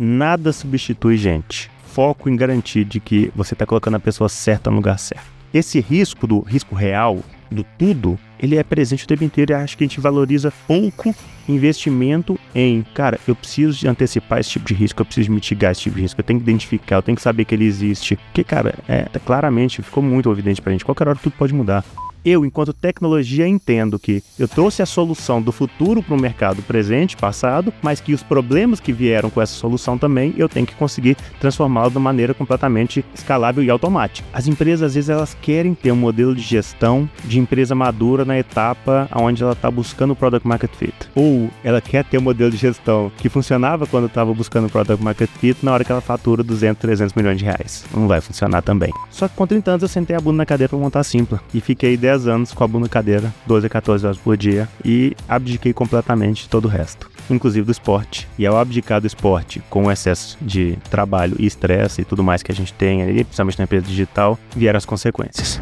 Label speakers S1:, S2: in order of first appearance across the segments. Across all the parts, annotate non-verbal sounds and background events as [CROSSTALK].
S1: Nada substitui gente. Foco em garantir de que você está colocando a pessoa certa no lugar certo. Esse risco do risco real, do tudo, ele é presente o tempo inteiro e acho que a gente valoriza pouco investimento em, cara, eu preciso de antecipar esse tipo de risco, eu preciso mitigar esse tipo de risco, eu tenho que identificar, eu tenho que saber que ele existe. Porque, cara, é claramente, ficou muito evidente pra gente, qualquer hora tudo pode mudar eu, enquanto tecnologia, entendo que eu trouxe a solução do futuro para o mercado presente, passado, mas que os problemas que vieram com essa solução também eu tenho que conseguir transformá la de maneira completamente escalável e automática. As empresas, às vezes, elas querem ter um modelo de gestão de empresa madura na etapa onde ela está buscando o product market fit. Ou ela quer ter um modelo de gestão que funcionava quando estava buscando o product market fit na hora que ela fatura 200, 300 milhões de reais. Não vai funcionar também. Só que com 30 anos eu sentei a bunda na cadeira para montar a Simpla e fiquei 10 anos com a bunda cadeira, 12 a 14 horas por dia, e abdiquei completamente de todo o resto, inclusive do esporte. E ao abdicar do esporte, com o excesso de trabalho e estresse e tudo mais que a gente tem ali, principalmente na empresa digital, vieram as consequências.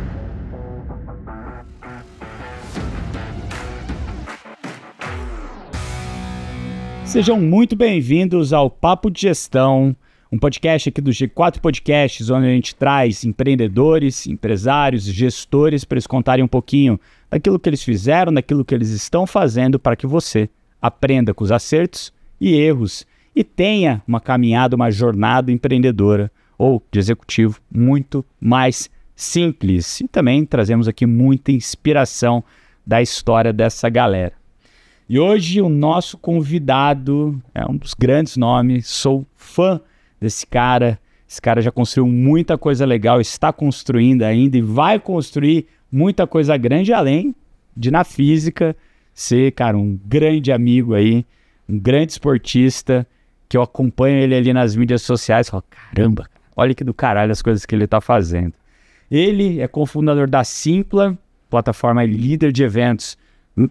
S2: Sejam muito bem-vindos ao Papo de Gestão um podcast aqui do G4 Podcasts, onde a gente traz empreendedores, empresários, gestores para eles contarem um pouquinho daquilo que eles fizeram, daquilo que eles estão fazendo para que você aprenda com os acertos e erros e tenha uma caminhada, uma jornada empreendedora ou de executivo muito mais simples. E também trazemos aqui muita inspiração da história dessa galera. E hoje o nosso convidado é um dos grandes nomes, sou fã desse cara. Esse cara já construiu muita coisa legal, está construindo ainda e vai construir muita coisa grande além de na física ser, cara, um grande amigo aí, um grande esportista que eu acompanho ele ali nas mídias sociais, falo, caramba, olha que do caralho as coisas que ele está fazendo. Ele é cofundador da Simpla, plataforma líder de eventos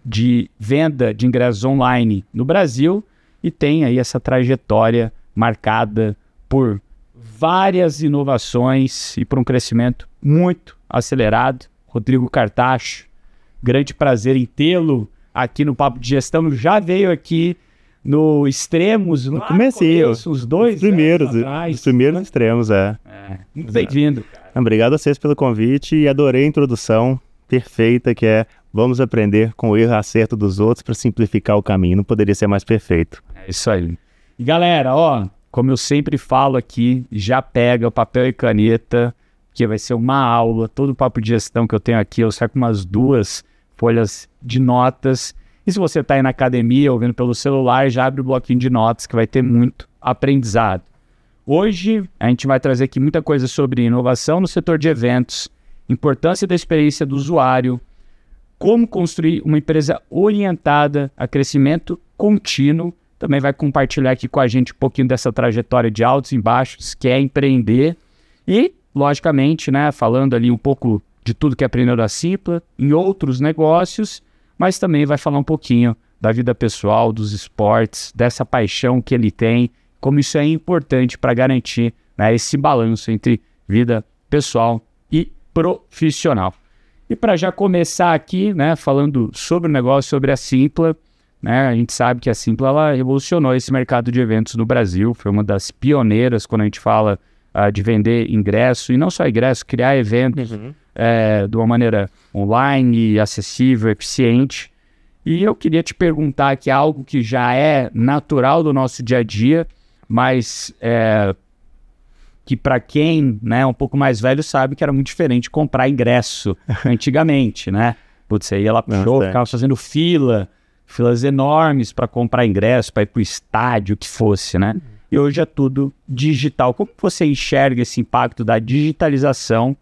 S2: de venda de ingressos online no Brasil e tem aí essa trajetória marcada por várias inovações e por um crescimento muito acelerado. Rodrigo Cartacho, grande prazer em tê-lo aqui no Papo de Gestão. Já veio aqui no Extremos, no comecei começo, os
S1: dois os primeiros, né, atrás, os primeiros né? Extremos, é. é muito bem-vindo. Obrigado a vocês pelo convite e adorei a introdução perfeita que é vamos aprender com o erro acerto dos outros para simplificar o caminho. Não poderia ser mais perfeito. É isso aí. E galera, ó,
S2: como eu sempre falo aqui, já pega o papel e caneta, que vai ser uma aula. Todo o papo de gestão que eu tenho aqui, eu com umas duas folhas de notas. E se você está aí na academia ouvindo pelo celular, já abre o bloquinho de notas que vai ter muito aprendizado. Hoje a gente vai trazer aqui muita coisa sobre inovação no setor de eventos, importância da experiência do usuário, como construir uma empresa orientada a crescimento contínuo também vai compartilhar aqui com a gente um pouquinho dessa trajetória de altos e baixos, que é empreender. E, logicamente, né, falando ali um pouco de tudo que aprendeu da Cipla, em outros negócios, mas também vai falar um pouquinho da vida pessoal, dos esportes, dessa paixão que ele tem, como isso é importante para garantir né, esse balanço entre vida pessoal e profissional. E para já começar aqui, né, falando sobre o negócio, sobre a Simpla, né? A gente sabe que a Simpla ela revolucionou esse mercado de eventos no Brasil, foi uma das pioneiras quando a gente fala uh, de vender ingresso, e não só ingresso, criar eventos uhum. é, de uma maneira online, acessível, eficiente. E eu queria te perguntar que algo que já é natural do nosso dia a dia, mas é, que para quem né, é um pouco mais velho sabe que era muito diferente comprar ingresso [LAUGHS] antigamente, né? Putz, aí ela puxou, ficava fazendo fila, filas enormes para comprar ingresso, para ir para o estádio, o que fosse, né? Uhum. E hoje é tudo digital. Como você enxerga esse impacto da digitalização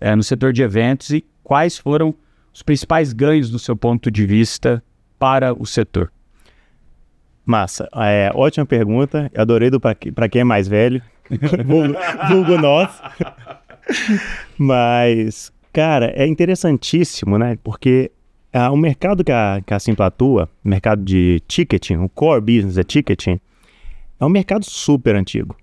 S2: é, no setor de eventos e quais foram os principais ganhos do seu ponto de vista
S1: para o setor? Massa, é, ótima pergunta. adorei do para quem é mais velho, [LAUGHS] vulgo nós. Mas, cara, é interessantíssimo, né? Porque ah, o mercado que a, que a Simpla atua, mercado de ticketing, o core business é ticketing, é um mercado super antigo.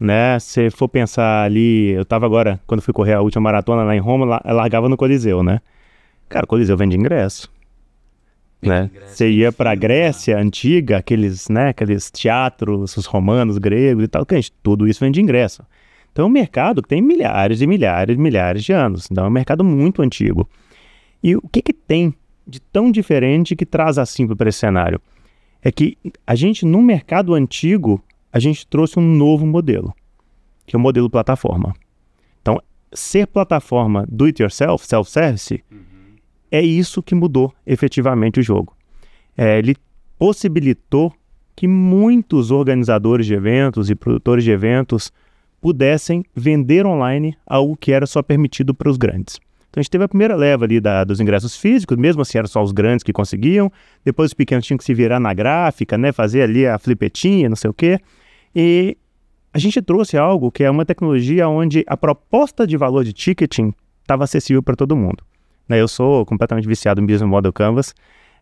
S1: Né? Se for pensar ali, eu estava agora, quando fui correr a última maratona lá em Roma, largava no Coliseu, né? Cara, o Coliseu vende ingresso. né? Você ia para a tá. Grécia antiga, aqueles, né, aqueles teatros, os romanos, gregos e tal, que, gente, tudo isso vende ingresso. Então é um mercado que tem milhares e milhares e milhares de anos. Então é um mercado muito antigo. E o que, que tem de tão diferente que traz a Simpla para esse cenário? É que a gente, no mercado antigo, a gente trouxe um novo modelo, que é o modelo plataforma. Então, ser plataforma do it yourself, self-service, uhum. é isso que mudou efetivamente o jogo. É, ele possibilitou que muitos organizadores de eventos e produtores de eventos pudessem vender online algo que era só permitido para os grandes. Então a gente teve a primeira leva ali da, dos ingressos físicos, mesmo assim eram só os grandes que conseguiam. Depois os pequenos tinham que se virar na gráfica, né? Fazer ali a flipetinha, não sei o quê. E a gente trouxe algo que é uma tecnologia onde a proposta de valor de ticketing estava acessível para todo mundo. Né? Eu sou completamente viciado no Business Model Canvas.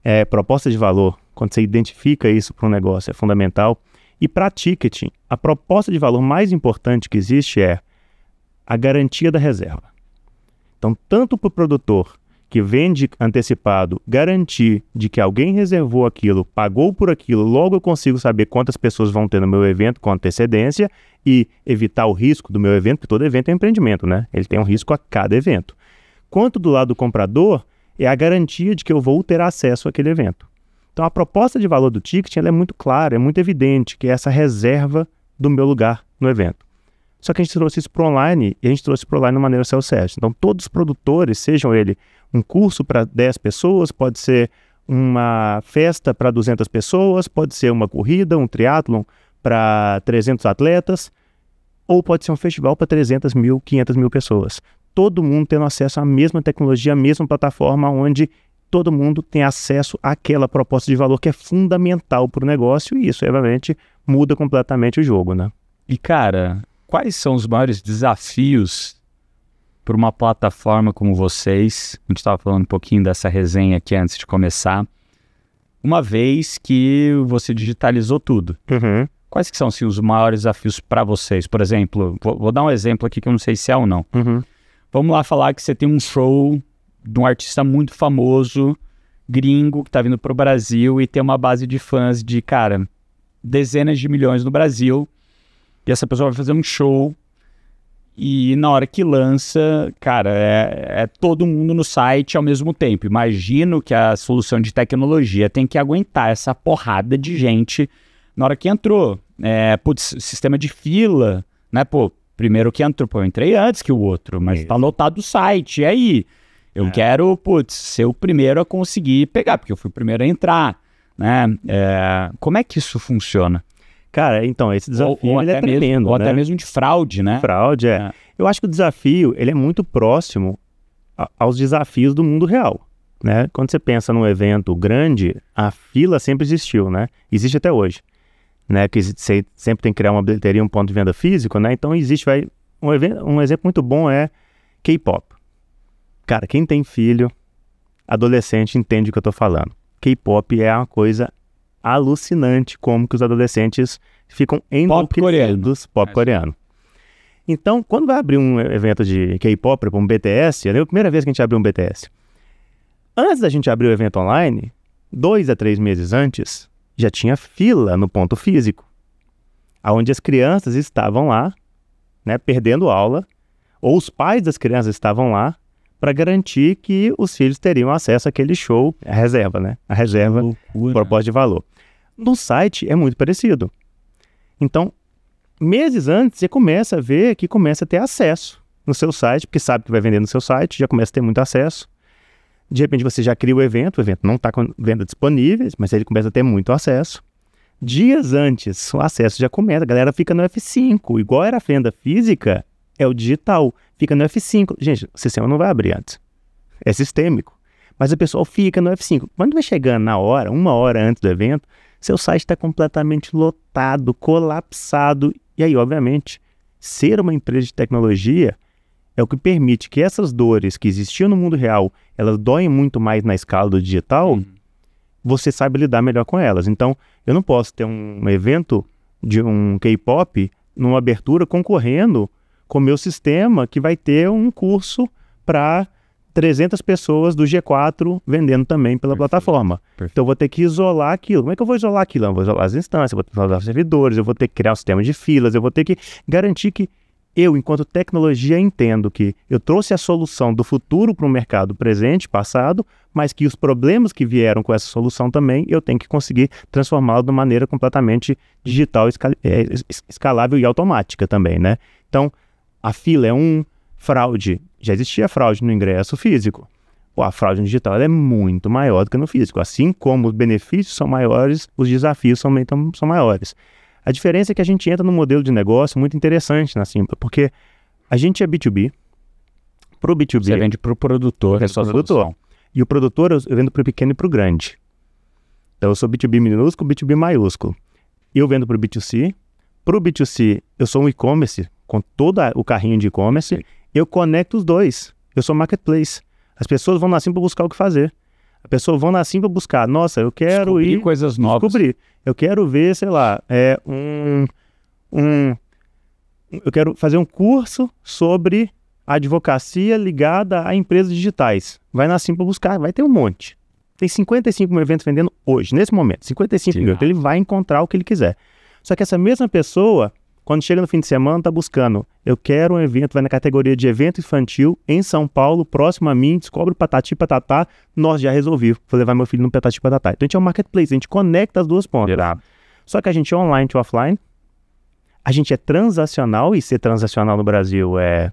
S1: É, proposta de valor, quando você identifica isso para um negócio, é fundamental. E para ticketing, a proposta de valor mais importante que existe é a garantia da reserva. Então, tanto para o produtor que vende antecipado garantir de que alguém reservou aquilo, pagou por aquilo, logo eu consigo saber quantas pessoas vão ter no meu evento com antecedência e evitar o risco do meu evento, porque todo evento é empreendimento, né? Ele tem um risco a cada evento. Quanto do lado do comprador, é a garantia de que eu vou ter acesso àquele evento. Então a proposta de valor do ticket é muito clara, é muito evidente, que é essa reserva do meu lugar no evento. Só que a gente trouxe isso para online e a gente trouxe para online de maneira self-service. Então, todos os produtores, sejam ele um curso para 10 pessoas, pode ser uma festa para 200 pessoas, pode ser uma corrida, um triatlon para 300 atletas, ou pode ser um festival para 300 mil, 500 mil pessoas. Todo mundo tendo acesso à mesma tecnologia, à mesma plataforma, onde todo mundo tem acesso àquela proposta de valor que é fundamental para o negócio, e isso, obviamente, muda completamente o jogo, né?
S2: E, cara, quais são os maiores desafios para uma plataforma como vocês? A gente estava falando um pouquinho dessa resenha aqui antes de começar. Uma vez que você digitalizou tudo, uhum. quais que são assim, os maiores desafios para vocês? Por exemplo, vou, vou, dar um exemplo aqui que eu não sei se é ou não. Uhum. Vamos lá falar que você tem um show de um artista muito famoso, gringo, que está vindo para o Brasil e tem uma base de fãs de, cara, dezenas de milhões no Brasil essa pessoa vai fazer um show e na hora que lança, cara, é, é, todo mundo no site ao mesmo tempo. Imagino que a solução de tecnologia tem que aguentar essa porrada de gente na hora que entrou. É, putz, sistema de fila, né? Pô, primeiro que entrou, pô, eu entrei antes que o outro, mas tá Isso. tá lotado o site. E aí? Eu é. quero, putz, ser o primeiro a conseguir pegar, porque eu fui o primeiro a
S1: entrar, né? É, como é que isso funciona? Cara, então, esse desafio ou, é ou é tremendo. Mesmo, ou né? até mesmo de fraude, né? Fraude, é. é. Eu acho que o desafio ele é muito próximo a, aos desafios do mundo real. Né? Quando você pensa num evento grande, a fila sempre existiu, né? Existe até hoje. Né? Que você sempre tem que criar uma bilheteria, um ponto de venda físico, né? Então existe, vai. Um, evento, um exemplo muito bom é K-pop. Cara, quem tem filho, adolescente entende o que eu tô falando. K-pop é uma coisa alucinante como que os adolescentes ficam enlouquecidos pop coreano. Pop é. coreano. Então, quando vai abrir um evento de K-pop, um BTS, é a primeira vez que a gente abriu um BTS. Antes da gente abrir o evento online, dois a três meses antes, já tinha fila no ponto físico, aonde as crianças estavam lá, né, perdendo aula, ou os pais das crianças estavam lá para garantir que os filhos teriam acesso àquele show, a reserva, né? A reserva Loucura. proposta de valor. No site é muito parecido. Então, meses antes, você começa a ver que começa a ter acesso no seu site, porque sabe que vai vender no seu site, já começa a ter muito acesso. De repente, você já cria o evento, o evento não está com venda disponível, mas ele começa a ter muito acesso. Dias antes, o acesso já começa, a galera fica no F5. Igual era a venda física, é o digital fica no F5. Gente, o sistema não vai abrir antes. É sistêmico. Mas o pessoal fica no F5. Quando vai chegando na hora, uma hora antes do evento, seu site está completamente lotado, colapsado. E aí, obviamente, ser uma empresa de tecnologia é o que permite que essas dores que existiam no mundo real, elas doem muito mais na escala do digital, uhum. você sabe lidar melhor com elas. Então, eu não posso ter um evento de um K-pop numa abertura concorrendo com o meu sistema que vai ter um curso para 300 pessoas do G4 vendendo também pela Perfeito. plataforma. Perfeito. Então eu vou ter que isolar aquilo. Como é que eu vou isolar aquilo? Eu vou isolar as instâncias, eu vou isolar os servidores, eu vou ter que criar um sistema de filas, eu vou ter que garantir que eu, enquanto tecnologia, entendo que eu trouxe a solução do futuro para o mercado presente, passado, mas que os problemas que vieram com essa solução também eu tenho que conseguir transformá-lo de maneira completamente digital, eh, escalável e automática também, né? Então, a fila é um, fraude. Já existia fraude no ingresso físico. Pô, a fraude no digital é muito maior do que no físico. Assim como os benefícios são maiores, os desafios também são, são maiores. A diferença é que a gente entra num modelo de negócio muito interessante na Simpla, porque a gente é B2B, pro B2B. Você vende pro produtor. É só produtor. E o produtor eu vendo pro pequeno e pro grande. Então eu sou B2B minúsculo, B2B maiúsculo. Eu vendo pro B2C. Pro B2C, eu sou um e-commerce, com todo o carrinho de e-commerce, eu conecto os dois. Eu sou marketplace. As pessoas vão nascer assim para buscar o que fazer. A pessoa vão nascer assim para buscar. Nossa, eu quero descobrir ir coisas novas. Descobrir. Eu quero ver, sei lá, é um, um, eu quero fazer um curso sobre advocacia ligada a empresas digitais. Vai na assim para buscar, vai ter um monte. Tem 55 mil eventos vendendo hoje, nesse momento, 55 Sim. mil. Então ele vai encontrar o que ele quiser. Só que essa mesma pessoa, quando chega no fim de semana, tá buscando. Eu quero um evento, vai na categoria de evento infantil em São Paulo, próximo a mim, descobre o Patati Patatá, nós já resolvi. Vou levar meu filho no Patati Patatá. Então a gente é um marketplace, a gente conecta as duas pontas. Irado. Só que a gente é online to offline, a gente é transacional, e ser transacional no Brasil é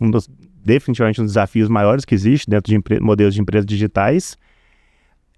S1: um dos, definitivamente um dos desafios maiores que existe dentro de modelos de empresas digitais.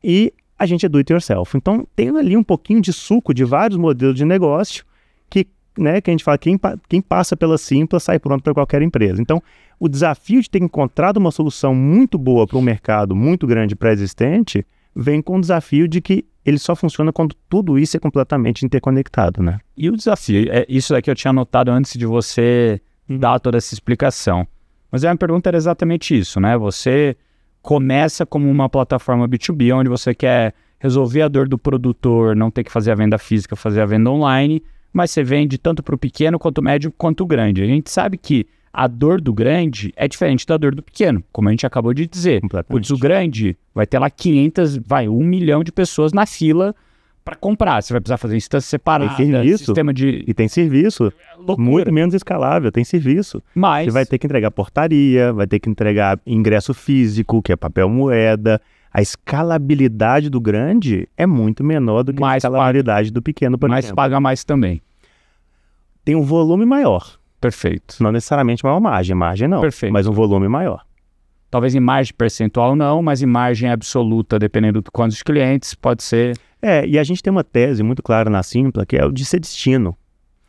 S1: E a gente é do it yourself. Então tem ali um pouquinho de suco de vários modelos de negócio que né, que a gente fala, quem, quem passa pela Simpla sai pronto para qualquer empresa. Então, o desafio de ter encontrado uma solução muito boa para um mercado muito grande pré-existente vem com o desafio de que ele só funciona quando tudo isso é completamente interconectado, né?
S2: E o desafio, é, isso daqui é eu tinha anotado antes de você uhum. dar toda essa explicação. Mas a minha pergunta era exatamente isso, né? Você começa como uma plataforma B2B, onde você quer resolver a dor do produtor, não ter que fazer a venda física, fazer a venda online, mas você vende tanto para o pequeno, quanto o médio, quanto o grande. A gente sabe que a dor do grande é diferente da dor do pequeno, como a gente acabou de dizer. Putz, o grande vai ter lá 500, vai, um milhão de pessoas na
S1: fila para comprar. Você vai precisar fazer instância separada, tem serviço, sistema de... E tem serviço. é Muito menos escalável, tem serviço. Mas... Você vai ter que entregar portaria, vai ter que entregar ingresso físico, que é papel moeda, a escalabilidade do grande é muito menor do que mais a escalabilidade do pequeno, por mas exemplo. Mas paga mais também. Tem um volume maior. Perfeito. Não necessariamente maior margem, margem não. Perfeito. Mas um volume maior.
S2: Talvez em margem percentual não, mas em margem absoluta, dependendo de quantos clientes, pode ser.
S1: É, e a gente tem uma tese muito clara na Simpla, que é o de ser destino.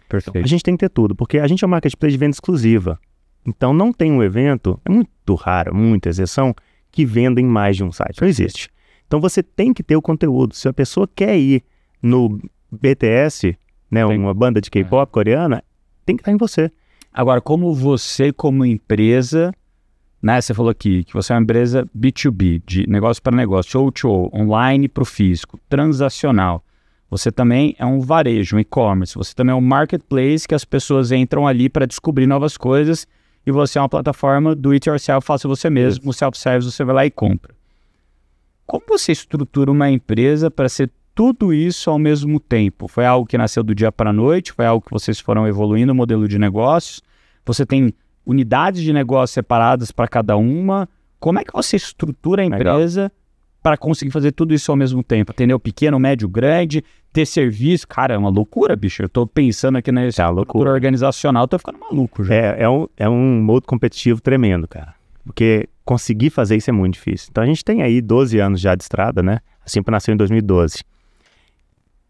S1: Perfeito. A gente tem que ter tudo, porque a gente é um marketplace de venda exclusiva. Então não tem um evento, é muito raro, muita exceção, que vendem mais de um site. Não existe. Então você tem que ter o conteúdo. Se a pessoa quer ir no BTS, né, tem... uma banda de K-pop é. coreana, tem que estar em você. Agora, como você, como empresa, né, você falou
S2: aqui que você é uma empresa B2B, de negócio para negócio, O2O, online para o físico, transacional. Você também é um varejo, um e-commerce. Você também é um marketplace que as pessoas entram ali para descobrir novas coisas e você é uma plataforma do it yourself, faça você mesmo, o self-service você vai lá e compra. Como você estrutura uma empresa para ser tudo isso ao mesmo tempo? Foi algo que nasceu do dia para a noite? Foi algo que vocês foram evoluindo o modelo de negócios? Você tem unidades de negócio separadas para cada uma? Como é que você estrutura a empresa para conseguir fazer tudo isso ao mesmo tempo, atender o Pequeno, médio, grande, ter serviço. Cara, é uma loucura, bicho. Eu tô pensando aqui na é tá loucura
S1: organizacional, tô ficando maluco já. É, é, um, é um modo competitivo tremendo, cara. Porque conseguir fazer isso é muito difícil. Então a gente tem aí 12 anos já de estrada, né? A assim para nasceu em 2012.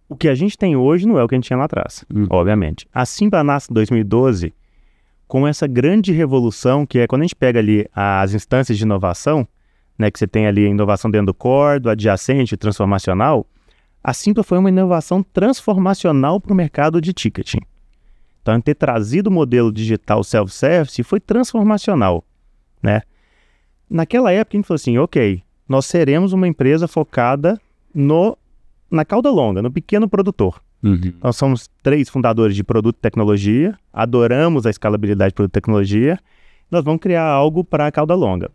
S1: O que a gente tem hoje não é o que a gente tinha lá atrás, hum. obviamente. A Simba nasce em 2012 com essa grande revolução que é quando a gente pega ali as instâncias de inovação, né, que você tem ali a inovação dentro do core, do adjacente, transformacional, a Simpla foi uma inovação transformacional para o mercado de ticketing. Então, ter trazido o modelo digital self-service foi transformacional, né? Naquela época, a gente falou assim, ok, nós seremos uma empresa focada no, na cauda longa, no pequeno produtor. Uhum. Nós somos três fundadores de produto e tecnologia, adoramos a escalabilidade de produto e tecnologia, nós vamos criar algo para a cauda longa.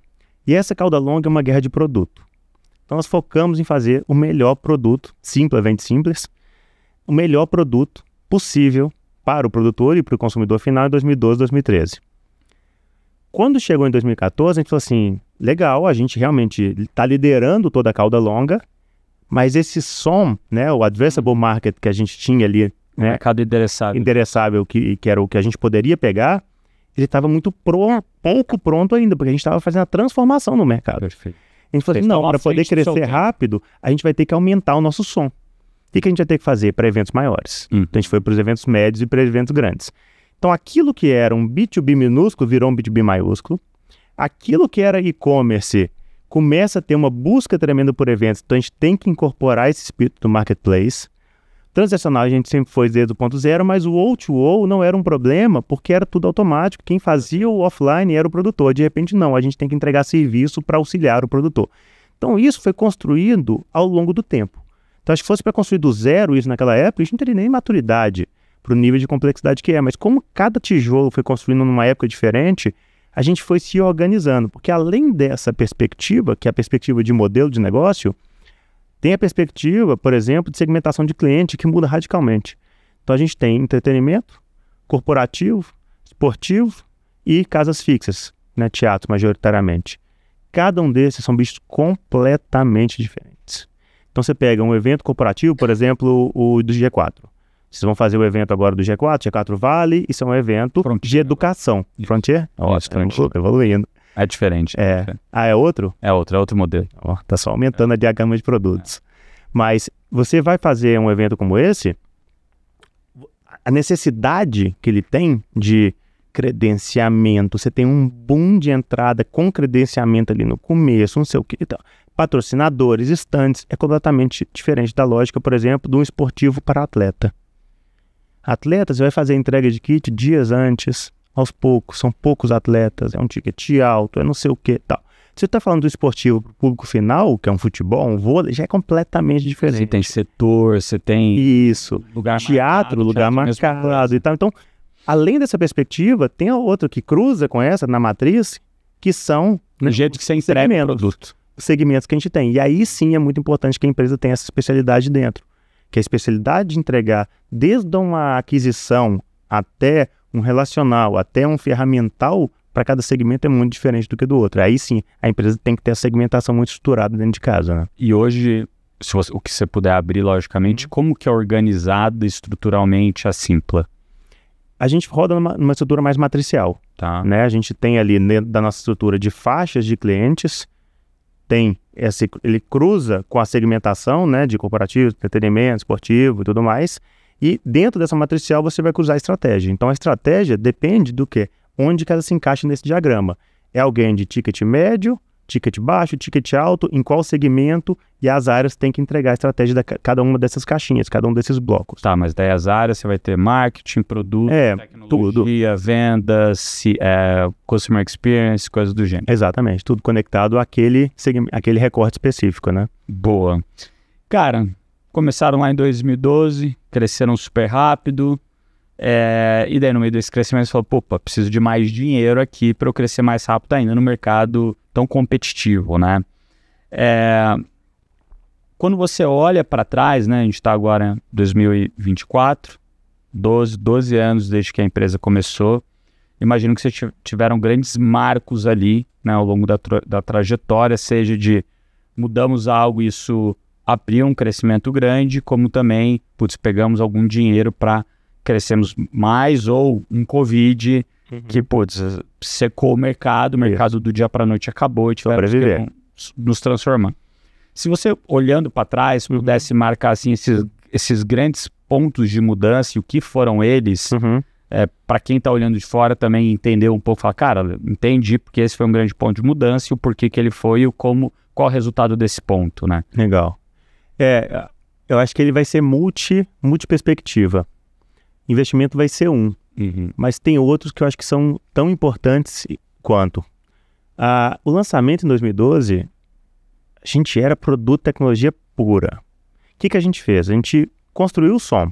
S1: E essa cauda longa é uma guerra de produto. Então nós focamos em fazer o melhor produto, simples, vende simples, o melhor produto possível para o produtor e para o consumidor final em 2012, 2013. Quando chegou em 2014, a gente falou assim: legal, a gente realmente está liderando toda a cauda longa, mas esse som, né, o addressable market que a gente tinha ali, né, mercado endereçável, endereçável que, que era o que a gente poderia pegar, ele estava muito pro, pouco pronto ainda, porque a gente estava fazendo a transformação no mercado. Perfeito. A gente falou assim, não, para poder crescer rápido, a gente vai ter que aumentar o nosso som. O que, que a gente vai ter que fazer para eventos maiores? Hum. Então a gente foi para os eventos médios e para eventos grandes. Então aquilo que era um B2B minúsculo virou um B2B maiúsculo. Aquilo que era e-commerce começa a ter uma busca tremenda por eventos. Então a gente tem que incorporar esse espírito do marketplace. Transacional a gente sempre foi desde o ponto zero, mas o O2O não era um problema porque era tudo automático. Quem fazia o offline era o produtor. De repente, não, a gente tem que entregar serviço para auxiliar o produtor. Então, isso foi construído ao longo do tempo. Então, se fosse para construir do zero isso naquela época, a gente não teria nem maturidade para o nível de complexidade que é. Mas como cada tijolo foi construído numa época diferente, a gente foi se organizando. Porque além dessa perspectiva, que é a perspectiva de modelo de negócio, tem a perspectiva, por exemplo, de segmentação de cliente que muda radicalmente. Então a gente tem entretenimento, corporativo, esportivo e casas fixas, né, teatro majoritariamente. Cada um desses são bichos completamente diferentes. Então você pega um evento corporativo, por exemplo, o do G4. Vocês vão fazer o evento agora do G4, G4 Vale, isso é um evento Frontier. de educação. Né? Isso. Frontier? Ótimo, é evoluindo. É diferente. É. é diferente. Ah, é outro? É outro, é outro modelo. Ó, tá só aumentando é. a diagrama de produtos. Mas você vai fazer um evento como esse, a necessidade que ele tem de credenciamento, você tem um boom de entrada com credenciamento ali no começo, não sei o que. Então, patrocinadores, estantes, é completamente diferente da lógica, por exemplo, de um esportivo para atleta. Atleta, você vai fazer entrega de kit dias antes, aos poucos, são poucos atletas, é um ticket alto, é não sei o que tal. Se você está falando do esportivo para o público final, que é um futebol, um vôlei, já é completamente diferente. Você tem setor, você tem. Isso. Lugar teatro, marcado, lugar teatro marcado e tal. Então, além dessa perspectiva, tem a outra que cruza com essa na matriz, que são. no né, jeito que você entrega o produto. Segmentos que a gente tem. E aí sim é muito importante que a empresa tenha essa especialidade dentro. Que é a especialidade de entregar desde uma aquisição até um relacional, até um ferramental para cada segmento é muito diferente do que do outro. Aí sim, a empresa tem que ter a segmentação muito estruturada dentro de casa. Né? E hoje, se você, o que você puder abrir, logicamente, uhum. como que é organizada estruturalmente a Simpla? A gente roda numa, numa estrutura mais matricial. Tá. Né? A gente tem ali dentro da nossa estrutura de faixas de clientes, tem esse, ele cruza com a segmentação né, de corporativo, entretenimento, esportivo e tudo mais. E dentro dessa matricial você vai cruzar a estratégia. Então a estratégia depende do que? Onde que ela se encaixa nesse diagrama. É alguém de ticket médio, ticket baixo, ticket alto, em qual segmento e as áreas têm que entregar a estratégia de cada uma dessas caixinhas, cada um desses blocos.
S2: Tá, mas daí as áreas você vai ter marketing, produto, é, tecnologia,
S1: tudo. vendas, é, customer experience, coisas do gênero. Exatamente, tudo conectado àquele, àquele recorte específico, né? Boa. Cara,
S2: começaram lá em 2012, cresceram super rápido. É, e daí, no meio desse crescimento, você falou: opa, preciso de mais dinheiro aqui para eu crescer mais rápido ainda no mercado tão competitivo, né? É, quando você olha para trás, né, a gente está agora em 2024, 12, 12 anos desde que a empresa começou. Imagino que vocês tiveram grandes marcos ali né, ao longo da, tra da trajetória, seja de mudamos algo, isso abriu um crescimento grande, como também, putz, pegamos algum dinheiro para crescermos mais, ou um Covid, uhum. que, putz, secou o mercado, o mercado do dia para noite acabou e tivemos que nos transformar. Se você, olhando para trás, uhum. pudesse marcar assim, esses, esses grandes pontos de mudança e o que foram eles, uhum. é, para quem está olhando de fora também entender um pouco, falar, cara, entendi porque esse foi um grande ponto de mudança e o porquê que ele foi e o como, qual o resultado desse ponto, né? Legal.
S1: É, eu acho que ele vai ser multi, perspectiva. Investimento vai ser um, uhum. mas tem outros que eu acho que são tão importantes quanto. Ah, o lançamento em 2012, a gente era produto tecnologia pura. O que, que a gente fez? A gente construiu o som.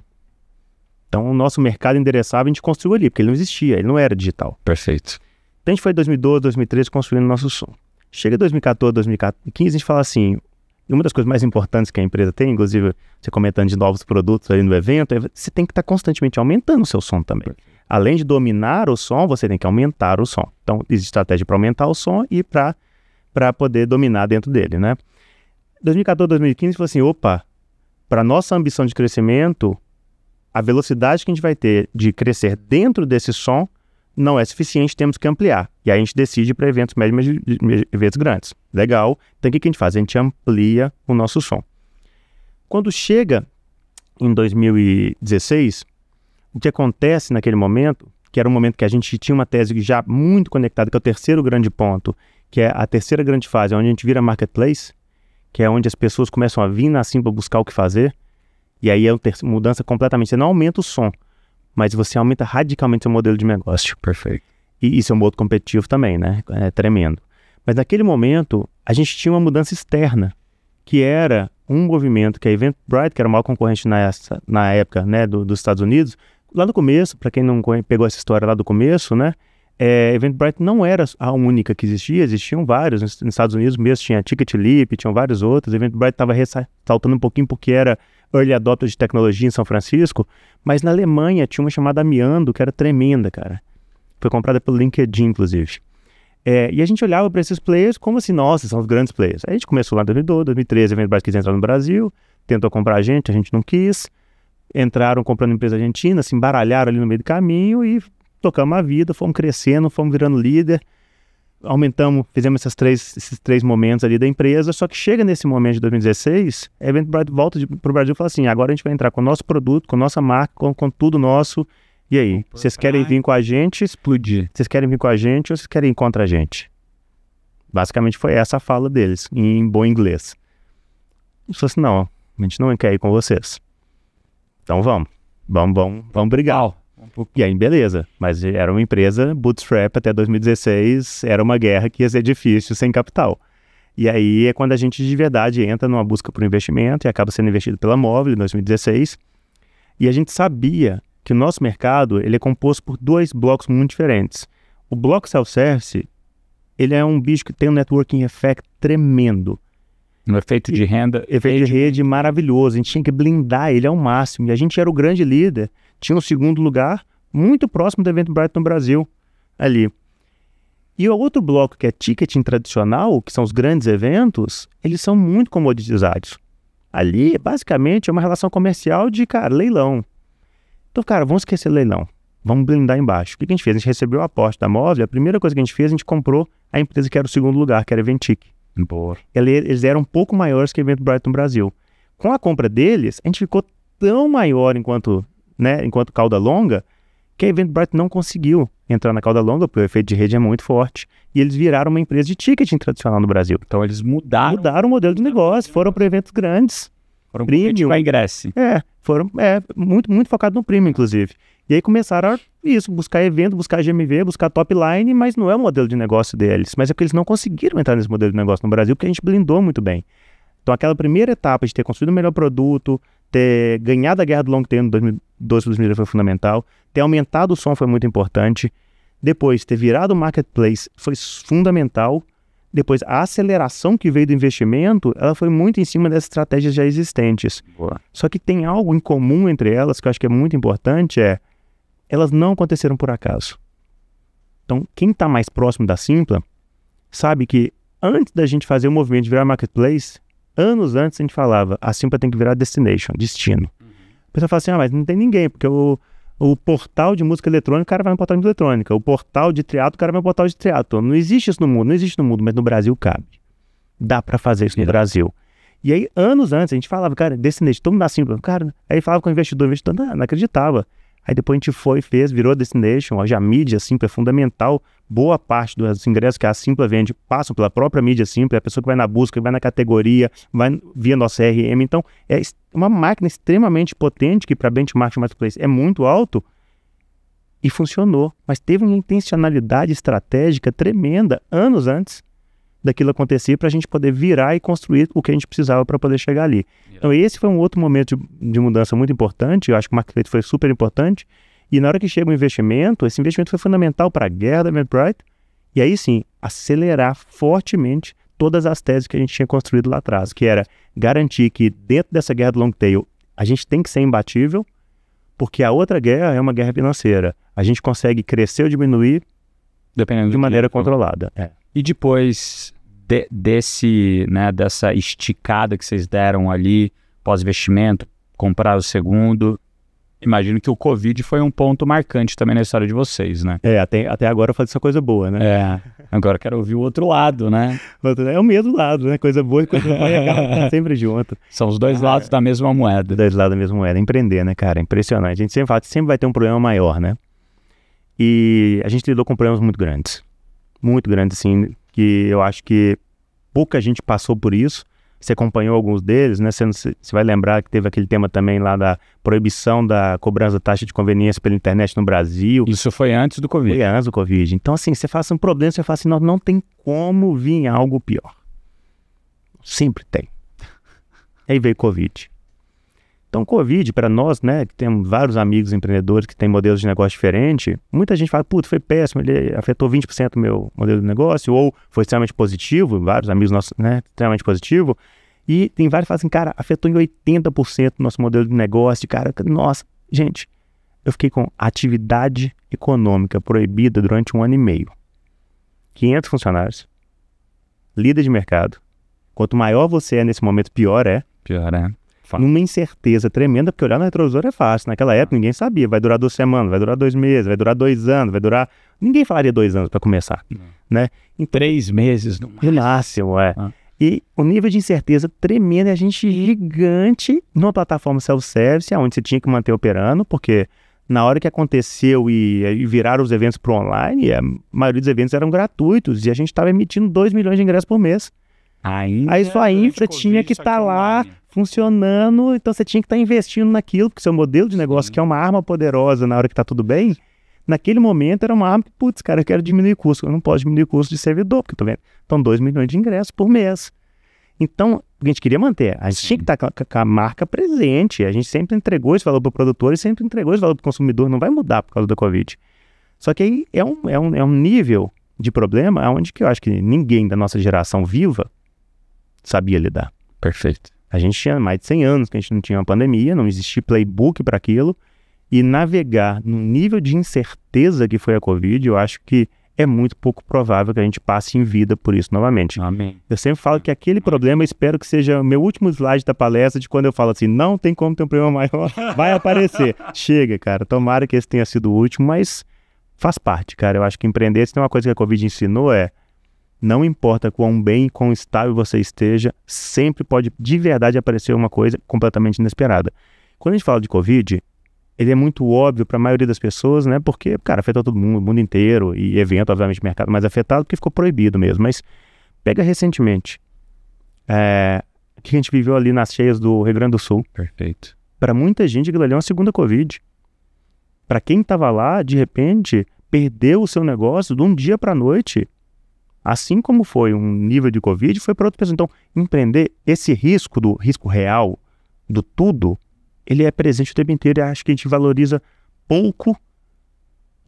S1: Então, o nosso mercado endereçava a gente construiu ali, porque ele não existia, ele não era digital. Perfeito. Então, a gente foi em 2012, 2013 construindo o nosso som. Chega 2014, 2015, a gente fala assim: e uma das coisas mais importantes que a empresa tem, inclusive você comentando de novos produtos ali no evento, é você tem que estar tá constantemente aumentando o seu som também. Além de dominar o som, você tem que aumentar o som. Então, existe estratégia para aumentar o som e para poder dominar dentro dele, né? 2014, 2015, falou assim, opa, para nossa ambição de crescimento, a velocidade que a gente vai ter de crescer dentro desse som não é suficiente, temos que ampliar. E aí a gente decide para eventos médios e eventos grandes. Legal. Então o que a gente faz? A gente amplia o nosso som. Quando chega em 2016, o que acontece naquele momento, que era um momento que a gente tinha uma tese já muito conectada, que é o terceiro grande ponto, que é a terceira grande fase, é onde a gente vira marketplace, que é onde as pessoas começam a vir na Simba buscar o que fazer, e aí é uma mudança completamente. Você não aumenta o som, mas você aumenta radicalmente seu modelo de negócio. Perfeito. E isso é um modo competitivo também, né? É tremendo. Mas naquele momento, a gente tinha uma mudança externa, que era um movimento que a Eventbrite, que era o maior concorrente nessa, na época né, do, dos Estados Unidos, lá no começo, para quem não pegou essa história lá do começo, né? É, Eventbrite não era a única que existia, existiam vários. Nos, nos Estados Unidos mesmo tinha Ticket Leap, tinham vários outros. Eventbrite estava ressaltando um pouquinho porque era early adopters de tecnologia em São Francisco, mas na Alemanha tinha uma chamada Amiando, que era tremenda, cara. Foi comprada pelo LinkedIn, inclusive. É, e a gente olhava para esses players como assim, nossa, são os grandes players. Aí a gente começou lá em 2012, 2013, a Eventbrite quis entrar no Brasil, tentou comprar a gente, a gente não quis. Entraram comprando empresa argentina, se embaralharam ali no meio do caminho e tocamos a vida, fomos crescendo, fomos virando líder aumentamos, fizemos essas três, esses três momentos ali da empresa, só que chega nesse momento de 2016, a Eventbrite volta para o Brasil e fala assim, agora a gente vai entrar com o nosso produto, com nossa marca, com, com tudo nosso, e aí, vocês querem vir com a gente? Explodir. Vocês querem vir com a gente ou vocês querem ir contra a gente? Basicamente foi essa a fala deles, em bom inglês. Eles falaram assim, não, a gente não quer ir com vocês. Então vamos, vamos, vamos, vamos brigar. Wow. E aí, é, beleza. Mas era uma empresa bootstrap até 2016, era uma guerra que ia ser difícil sem capital. E aí é quando a gente de verdade entra numa busca por investimento e acaba sendo investido pela Móvel em 2016. E a gente sabia que o nosso mercado ele é composto por dois blocos muito diferentes. O bloco self-service, ele é um bicho que tem um networking effect tremendo. Um efeito de renda. Efeito de rede maravilhoso. A gente tinha que blindar ele ao máximo. E a gente era o grande líder tinha um segundo lugar muito próximo do Eventbrite no Brasil ali. E o outro bloco, que é ticketing tradicional, que são os grandes eventos, eles são muito comoditizados. Ali, basicamente, é uma relação comercial de, cara, leilão. Então, cara, vamos esquecer leilão. Vamos blindar embaixo. O que a gente fez? A gente recebeu a aposta da móvel. A primeira coisa que a gente fez, a gente comprou a empresa que era o segundo lugar, que era a Eventic. Eles eram um pouco maiores que o evento no Brasil. Com a compra deles, a gente ficou tão maior enquanto né, enquanto cauda longa, que a Eventbrite não conseguiu entrar na cauda longa, porque o efeito de rede é muito forte. E eles viraram uma empresa de ticketing tradicional no Brasil. Então eles mudaram. Mudaram o modelo de negócio, foram para eventos grandes. Foram premium. para ingresso. É, foram é, muito, muito focado no primo, inclusive. E aí começaram a isso, buscar evento, buscar GMV, buscar top line, mas não é o modelo de negócio deles. Mas é porque eles não conseguiram entrar nesse modelo de negócio no Brasil, porque a gente blindou muito bem. Então aquela primeira etapa de ter construído o um melhor produto, ter ganhado a guerra do long 2000, dois Plus Media foi fundamental. Ter aumentado o som foi muito importante. Depois, ter virado o marketplace foi fundamental. Depois, a aceleração que veio do investimento, ela foi muito em cima das estratégias já existentes. Boa. Só que tem algo em comum entre elas que eu acho que é muito importante, é elas não aconteceram por acaso. Então, quem está mais próximo da Simpla sabe que antes da gente fazer o movimento de virar marketplace, anos antes a gente falava, a Simpla tem que virar destination, destino. A pessoa fala assim, ah, mas não tem ninguém, porque o, o portal de música eletrônica, o cara vai no portal de música eletrônica. O portal de teatro o cara vai no portal de teatro Não existe isso no mundo, não existe no mundo, mas no Brasil cabe. Dá para fazer isso no Brasil. E aí, anos antes, a gente falava, cara, descendente, todo mundo assim, cara. Aí falava com o investidor, o investidor não, não acreditava. Aí depois a gente foi, fez, virou Destination, hoje a mídia, assim, é fundamental boa parte dos ingressos que a Simpla vende passam pela própria mídia Simpla, é a pessoa que vai na busca, vai na categoria, vai via nossa CRM. Então, é uma máquina extremamente potente que para benchmark de marketplace é muito alto e funcionou, mas teve uma intencionalidade estratégica tremenda anos antes daquilo acontecer para a gente poder virar e construir o que a gente precisava para poder chegar ali. Então, esse foi um outro momento de, de mudança muito importante. Eu acho que o marketplace foi super importante e na hora que chega o investimento, esse investimento foi fundamental para a guerra da McBride, e aí sim, acelerar fortemente todas as teses que a gente tinha construído lá atrás, que era garantir que dentro dessa guerra do long tail a gente tem que ser imbatível, porque a outra guerra é uma guerra financeira. A gente consegue crescer ou diminuir Dependendo de maneira que... controlada. É. E depois
S2: de, desse, né, dessa esticada que vocês deram ali, pós-investimento, comprar o segundo, Imagino que o Covid foi um ponto marcante também na história de vocês, né? É, até, até agora eu falei essa coisa boa, né? É. Agora quero ouvir o outro lado, né?
S1: É o mesmo lado, né? Coisa boa e coisa ruim é acaba tá sempre junto. São os dois ah, lados da mesma moeda. Dois lados da mesma moeda. Empreender, né, cara? Impressionante. A gente sempre fala que sempre vai ter um problema maior, né? E a gente lidou com problemas muito grandes. Muito grandes, assim, que eu acho que pouca gente passou por isso você acompanhou alguns deles, né? Você, você vai lembrar que teve aquele tema também lá da proibição da cobrança da taxa de conveniência pela internet no Brasil. Isso foi antes do Covid. Foi antes do Covid. Então, assim, você faça um problema, você fala assim, não, não tem como vir algo pior. Sempre tem. Aí veio Covid. Então, Covid, para nós, né, que temos vários amigos empreendedores que têm modelos de negócio diferente, muita gente fala, putz, foi péssimo, ele afetou 20% do meu modelo de negócio, ou foi extremamente positivo, vários amigos nossos, né, extremamente positivo, e tem vários que falam assim, cara, afetou em 80% do nosso modelo de negócio, cara, nossa, gente, eu fiquei com atividade econômica proibida durante um ano e meio. 500 funcionários, líder de mercado, quanto maior você é nesse momento, pior é. Pior é. Fato. numa incerteza tremenda, porque olhar no retrovisor é fácil. Naquela época ninguém sabia, vai durar duas semanas, vai durar dois meses, vai durar dois anos, vai durar. Ninguém falaria dois anos para começar, né? Em então, três meses no máximo. No máximo, é. Ah. E o nível de incerteza tremendo é a gente gigante numa plataforma self-service, onde você tinha que manter operando, porque na hora que aconteceu e, eh, e viraram os eventos para online, eh, a maioria dos eventos eram gratuitos e a gente estava emitindo 2 milhões de ingressos por mês. Ainda aí sua infra tinha que estar tá é lá funcionando, então você tinha que estar tá investindo naquilo, porque seu modelo de negócio, Sim. que é uma arma poderosa na hora que está tudo bem, naquele momento era uma arma que, putz, cara, eu quero diminuir o custo, eu não posso diminuir o custo de servidor, porque eu tô vendo, estão 2 milhões de ingressos por mês. Então, a gente queria manter, a gente Sim. tinha que estar tá com, com a marca presente, a gente sempre entregou esse valor para o produtor e sempre entregou esse valor para o consumidor, não vai mudar por causa da Covid. Só que aí é um, é um, é um nível de problema onde que eu acho que ninguém da nossa geração viva sabia lidar. Perfeito. A gente tinha mais de 100 anos que a gente não tinha uma pandemia, não existia playbook para aquilo. E navegar no nível de incerteza que foi a Covid, eu acho que é muito pouco provável que a gente passe em vida por isso novamente. Amém. Eu sempre falo que aquele problema, espero que seja o meu último slide da palestra, de quando eu falo assim, não tem como ter um problema maior, [LAUGHS] vai aparecer. Chega, cara, tomara que esse tenha sido o último, mas faz parte, cara. Eu acho que empreender, se tem uma coisa que a Covid ensinou é não importa quão bem, quão estável você esteja, sempre pode de verdade aparecer uma coisa completamente inesperada. Quando a gente fala de Covid, ele é muito óbvio para a maioria das pessoas, né? Porque, cara, afetou todo mundo, o mundo inteiro, e evento, obviamente, mercado mais afetado, porque ficou proibido mesmo. Mas pega recentemente. É, que a gente viveu ali nas cheias do Rio Grande do Sul. Perfeito. Para muita gente, aquilo ali é uma segunda Covid. Para quem estava lá, de repente, perdeu o seu negócio de um dia para a noite Assim como foi um nível de Covid, foi para outra pessoa. Então, empreender esse risco do risco real, do tudo, ele é presente o tempo inteiro e acho que a gente valoriza pouco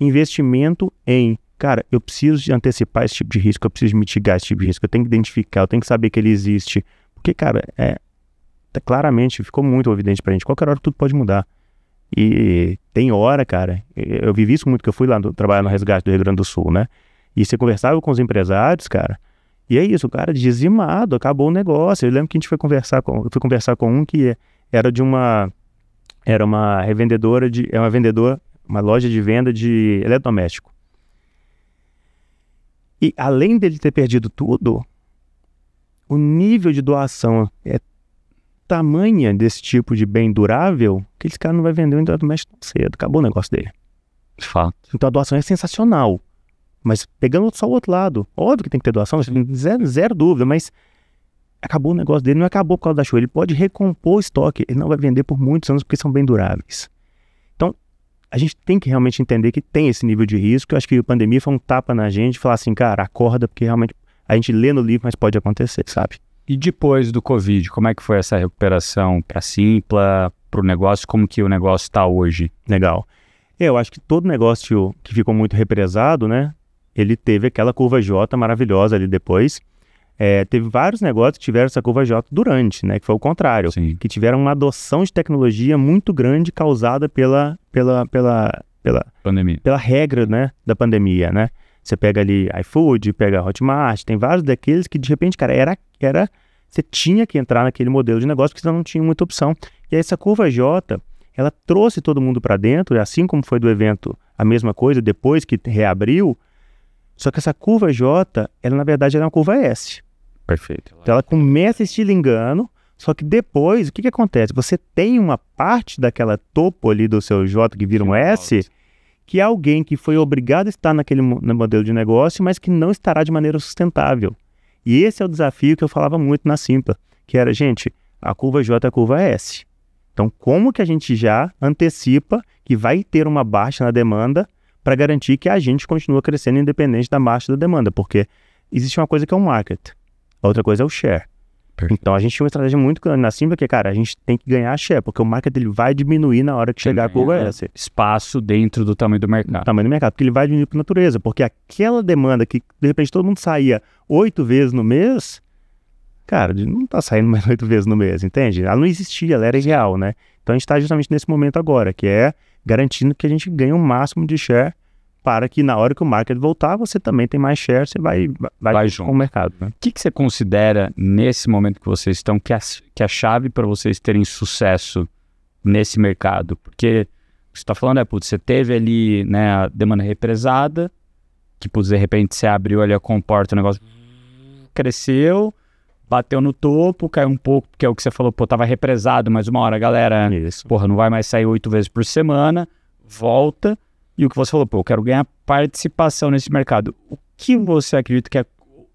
S1: investimento em, cara, eu preciso de antecipar esse tipo de risco, eu preciso mitigar esse tipo de risco, eu tenho que identificar, eu tenho que saber que ele existe. Porque, cara, é, tá claramente ficou muito evidente a gente, qualquer hora tudo pode mudar. E tem hora, cara, eu vivi isso muito, que eu fui lá trabalhar no resgate do Rio Grande do Sul, né? E você conversava com os empresários, cara, e é isso, o cara dizimado, acabou o negócio. Eu lembro que a gente foi conversar com, eu fui conversar com um que era de uma era uma revendedora de é uma vendedora, uma loja de venda de eletrodoméstico. E além dele ter perdido tudo, o nível de doação é tamanha desse tipo de bem durável que esse cara não vai vender o eletrodoméstico tão cedo. Acabou o negócio dele. Fato. Então a doação é sensacional. Mas pegando só o outro lado, óbvio que tem que ter doação, zero, zero dúvida, mas acabou o negócio dele, não acabou por causa da chuva. Ele pode recompor o estoque, ele não vai vender por muitos anos porque são bem duráveis. Então, a gente tem que realmente entender que tem esse nível de risco. Eu acho que a pandemia foi um tapa na gente, falar assim, cara, acorda, porque realmente a gente lê no livro, mas pode acontecer, sabe? E depois do Covid, como é que foi essa recuperação para a Simpla, para o negócio? Como que o negócio está hoje? Legal. É, eu acho que todo negócio que ficou muito represado, né, ele teve aquela curva J maravilhosa ali depois. É, teve vários negócios que tiveram essa curva J durante, né? Que foi o contrário. Sim. Que tiveram uma adoção de tecnologia muito grande causada pela, pela, pela, pela, pandemia. pela regra né, da pandemia, né? Você pega ali iFood, pega Hotmart, tem vários daqueles que de repente, cara, era, era você tinha que entrar naquele modelo de negócio porque você não tinha muita opção. E aí essa curva J, ela trouxe todo mundo para dentro, assim como foi do evento a mesma coisa, depois que reabriu, só que essa curva J, ela na verdade era é uma curva S. Perfeito. Então ela começa estilingando, só que depois, o que, que acontece? Você tem uma parte daquela topo ali do seu J que vira um S, que é alguém que foi obrigado a estar naquele no modelo de negócio, mas que não estará de maneira sustentável. E esse é o desafio que eu falava muito na Simpla, que era, gente, a curva J é a curva S. Então, como que a gente já antecipa que vai ter uma baixa na demanda para garantir que a gente continua crescendo independente da marcha da demanda, porque existe uma coisa que é o market, a outra coisa é o share. Perfeito. Então a gente tinha uma estratégia muito grande na Simba que, cara, a gente tem que ganhar share, porque o market ele vai diminuir na hora que tem chegar a concorrência. Espaço dentro do tamanho do mercado. Do tamanho do mercado, porque ele vai diminuir por natureza, porque aquela demanda que de repente todo mundo saía oito vezes no mês, cara, não tá saindo mais [LAUGHS] oito vezes no mês, entende? Ela não existia, ela era real, né? Então a gente tá justamente nesse momento agora, que é garantindo que a gente ganhe o um máximo de share para que na hora que o market voltar, você também tem mais share, você vai, vai, vai junto. com o mercado. Né? O que, que, você
S2: considera nesse momento que vocês estão que a, que a chave para vocês terem sucesso nesse mercado? Porque você está falando é, putz, você teve ali né, a demanda represada, que putz, de repente você abriu ali a comporta, o negócio cresceu, bateu no topo, caiu um pouco, porque é o que você falou, pô, tava represado mais uma hora, galera. Isso. Porra, não vai mais sair oito vezes por semana, volta. E o que você falou, pô, eu quero ganhar participação nesse mercado. O que você acredita que é,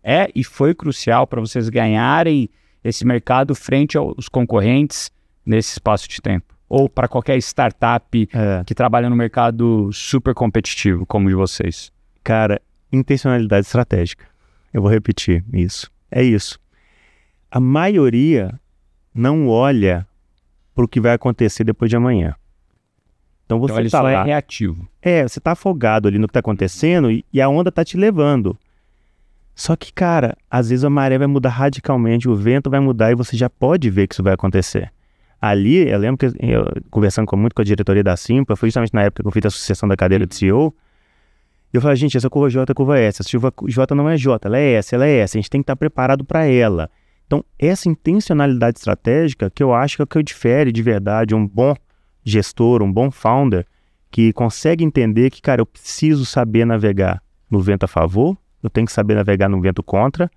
S2: é e foi crucial para vocês ganharem esse mercado frente aos concorrentes nesse espaço de tempo? Ou para qualquer startup é. que trabalha no mercado super competitivo como o de
S1: vocês? Cara, intencionalidade estratégica. Eu vou repetir isso. É isso a maioria não olha para o que vai acontecer depois de amanhã. Então, então você está é lá. É reativo. É, você está afogado ali no que está acontecendo e, e a onda está te levando. Só que, cara, às vezes a maré vai mudar radicalmente, o vento vai mudar e você já pode ver que isso vai acontecer. Ali, eu lembro que eu, conversando com, muito com a diretoria da Simpa, foi justamente na época que eu fiz a sucessão da cadeira de CEO. Eu falei, gente, essa curva J é curva S, essa curva J não é J, ela é S, ela é S, a gente tem que estar tá preparado para ela. Então, essa intencionalidade estratégica que eu acho que é o que difere de verdade um bom gestor, um bom founder, que consegue entender que, cara, eu preciso saber navegar no vento a favor, eu tenho que saber navegar no vento contra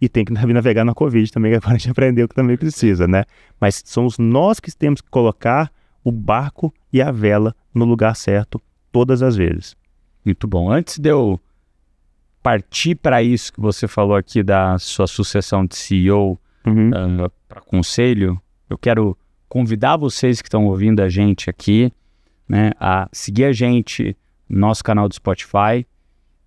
S1: e tem que [LAUGHS] navegar na Covid também, agora a gente aprendeu que também precisa, né? Mas somos nós que temos que colocar o barco e a vela no lugar certo todas as vezes. Muito
S2: bom. Antes de eu partir para isso que você falou aqui da sua sucessão de CEO uhum. uh, ah, para conselho, eu quero convidar vocês que estão ouvindo a gente aqui né, a seguir a gente no nosso canal do Spotify,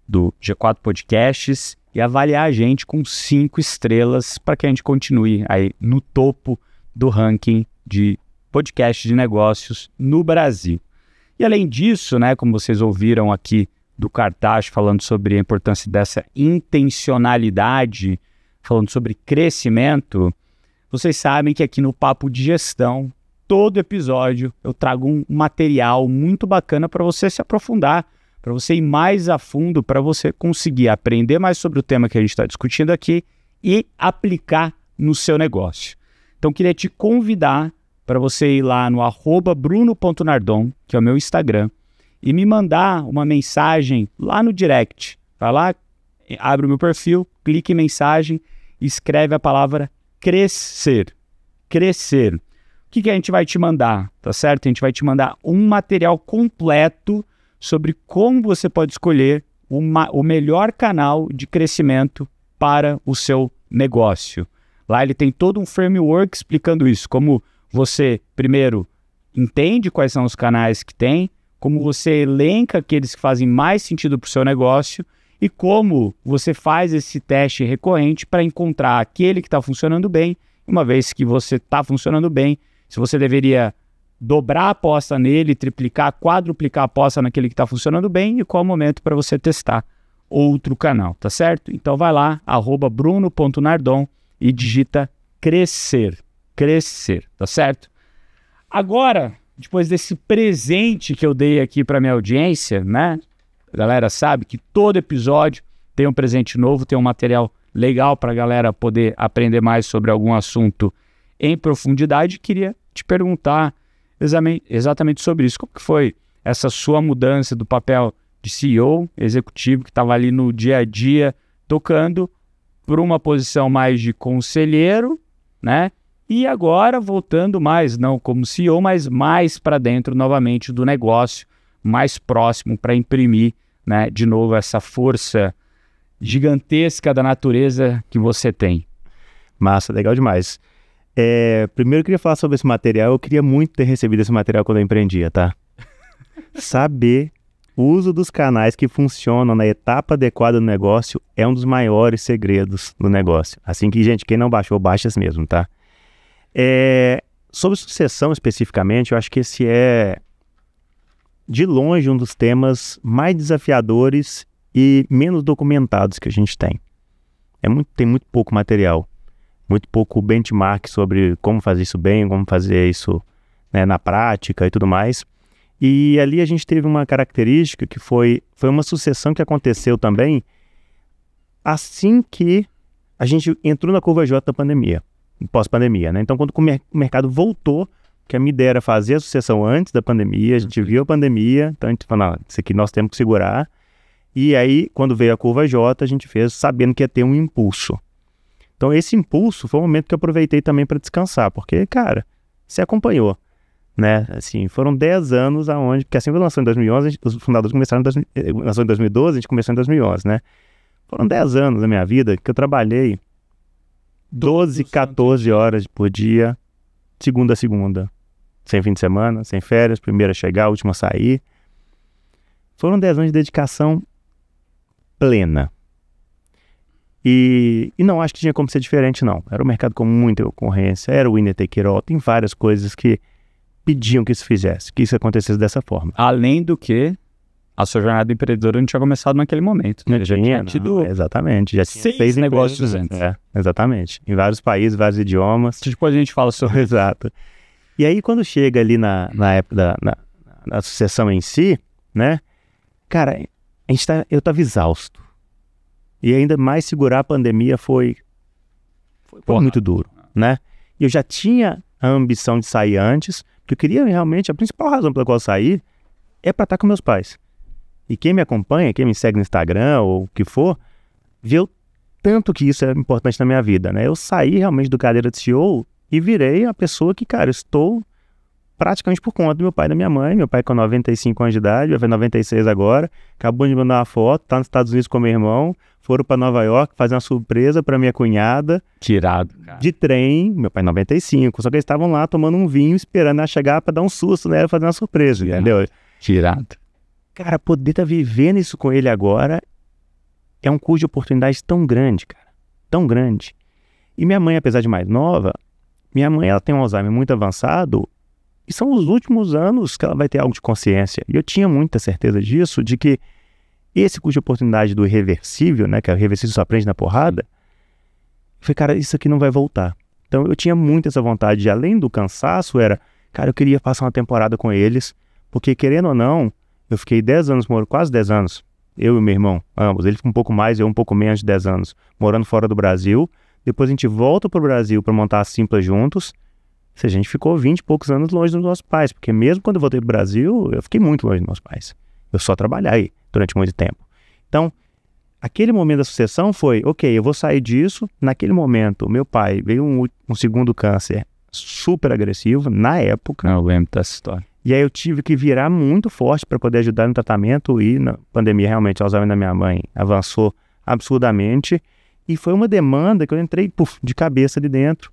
S2: do G4 Podcasts e avaliar a gente com cinco estrelas para que a gente continue aí no topo do ranking de podcast de negócios no Brasil. E além disso, né, como vocês ouviram aqui do Cartaz falando sobre a importância dessa intencionalidade, falando sobre crescimento, vocês sabem que aqui no Papo de Gestão, todo episódio eu trago um material muito bacana para você se aprofundar, para você ir mais a fundo, para você conseguir aprender mais sobre o tema que a gente está discutindo aqui e aplicar no seu negócio. Então, queria te convidar para você ir lá no bruno.nardon, que é o meu Instagram, e me mandar uma mensagem lá no direct. Vai lá, abre o meu perfil, clique em mensagem escreve a palavra crescer. Crescer. O que, que a gente vai te mandar? Tá certo? A gente vai te mandar um material completo sobre como você pode escolher uma, o melhor canal de crescimento para o seu negócio. Lá ele tem todo um framework explicando isso, como você primeiro entende quais são os canais que tem, como você elenca aqueles que fazem mais sentido para o seu negócio e como você faz esse teste recorrente para encontrar aquele que está funcionando bem. Uma vez que você está funcionando bem, se você deveria dobrar a aposta nele, triplicar, quadruplicar a aposta naquele que está funcionando bem e qual é o momento para você testar outro canal, tá certo? Então vai lá, bruno.nardon e digita crescer, crescer, tá certo? Agora, depois desse presente que eu dei aqui para minha audiência, né? A galera sabe que todo episódio tem um presente novo, tem um material legal para a galera poder aprender mais sobre algum assunto em profundidade. Queria te perguntar exatamente sobre isso. Como que foi essa sua mudança do papel de CEO, executivo, que estava ali no dia a dia tocando, para uma posição mais de conselheiro, né? E agora voltando mais, não como CEO, mas mais para dentro novamente do negócio, mais próximo para imprimir né,
S1: de novo essa força gigantesca da natureza que você tem. Massa, legal demais. É, primeiro eu queria falar sobre esse material. Eu queria muito ter recebido esse material quando eu empreendia, tá? [LAUGHS] Saber o uso dos canais que funcionam na etapa adequada do negócio é um dos maiores segredos do negócio. Assim que, gente, quem não baixou, baixa mesmo, tá? É, sobre sucessão especificamente, eu acho que esse é, de longe, um dos temas mais desafiadores e menos documentados que a gente tem. É muito, tem muito pouco material, muito pouco benchmark sobre como fazer isso bem, como fazer isso né, na prática e tudo mais. E ali a gente teve uma característica que foi, foi uma sucessão que aconteceu também assim que a gente entrou na curva J da pandemia pós-pandemia, né? Então, quando o mercado voltou, que a minha ideia era fazer a sucessão antes da pandemia, a gente uhum. viu a pandemia, então a gente falou, não, isso aqui nós temos que segurar. E aí, quando veio a curva J, a gente fez sabendo que ia ter um impulso. Então, esse impulso foi um momento que eu aproveitei também para descansar, porque, cara, você acompanhou, né? Assim, foram 10 anos aonde, porque a assim eu lançou em 2011, gente, os fundadores começaram em, 2000, eh, em 2012, a gente começou em 2011, né? Foram 10 anos da minha vida que eu trabalhei 12, 14 né? horas por dia, segunda a segunda. Sem fim de semana, sem férias, primeira chegar, última sair. Foram 10 anos de dedicação plena. E, e, não acho que tinha como ser diferente, não. Era um mercado com muita concorrência, era o winner tem várias coisas que pediam que isso fizesse, que isso acontecesse dessa forma.
S2: Além do que, a sua jornada empreendedora não tinha
S1: começado naquele momento. Né? Não já tinha, tido... Não, exatamente. Já seis, fez negócios antes. É, exatamente. Em vários países, vários idiomas. Depois tipo, a gente fala sobre... [LAUGHS] Exato. E aí, quando chega ali na, na época da na, na sucessão em si, né? Cara, a gente tá, eu estava exausto. E ainda mais segurar a pandemia foi, foi, foi muito duro, né? E eu já tinha a ambição de sair antes, porque eu queria realmente, a principal razão pela qual eu saí é para estar com meus pais. E quem me acompanha, quem me segue no Instagram ou o que for, viu tanto que isso é importante na minha vida, né? Eu saí realmente do cadeira de CEO e virei a pessoa que, cara, estou praticamente por conta do meu pai e da minha mãe. Meu pai com 95 anos de idade, vai fazer 96 agora, acabou de mandar uma foto, tá nos Estados Unidos com meu irmão, foram para Nova York fazer uma surpresa para minha cunhada. Tirado, cara. De trem, meu pai 95, só que eles estavam lá tomando um vinho, esperando ela chegar para dar um susto, né? Fazer uma surpresa, Tirado. entendeu? Tirado. Cara, poder estar tá vivendo isso com ele agora é um curso de oportunidade tão grande, cara. Tão grande. E minha mãe, apesar de mais nova, minha mãe ela tem um Alzheimer muito avançado e são os últimos anos que ela vai ter algo de consciência. E eu tinha muita certeza disso, de que esse curso de oportunidade do irreversível, né, que é o reversível só aprende na porrada, eu falei, cara, isso aqui não vai voltar. Então eu tinha muito essa vontade, de, além do cansaço, era, cara, eu queria passar uma temporada com eles, porque querendo ou não, eu fiquei 10 anos, quase 10 anos, eu e meu irmão, ambos. Ele ficou um pouco mais, eu um pouco menos de 10 anos, morando fora do Brasil. Depois a gente volta para o Brasil para montar a Simpla juntos. Se a gente ficou 20 e poucos anos longe dos nossos pais, porque mesmo quando eu voltei para o Brasil, eu fiquei muito longe dos meus pais. Eu só trabalhei durante muito tempo. Então, aquele momento da sucessão foi, ok, eu vou sair disso. Naquele momento, meu pai veio um, um segundo câncer super agressivo, na época. Não lembro dessa história e aí eu tive que virar muito forte para poder ajudar no tratamento e na pandemia realmente o Alzheimer da minha mãe avançou absurdamente e foi uma demanda que eu entrei puff, de cabeça ali dentro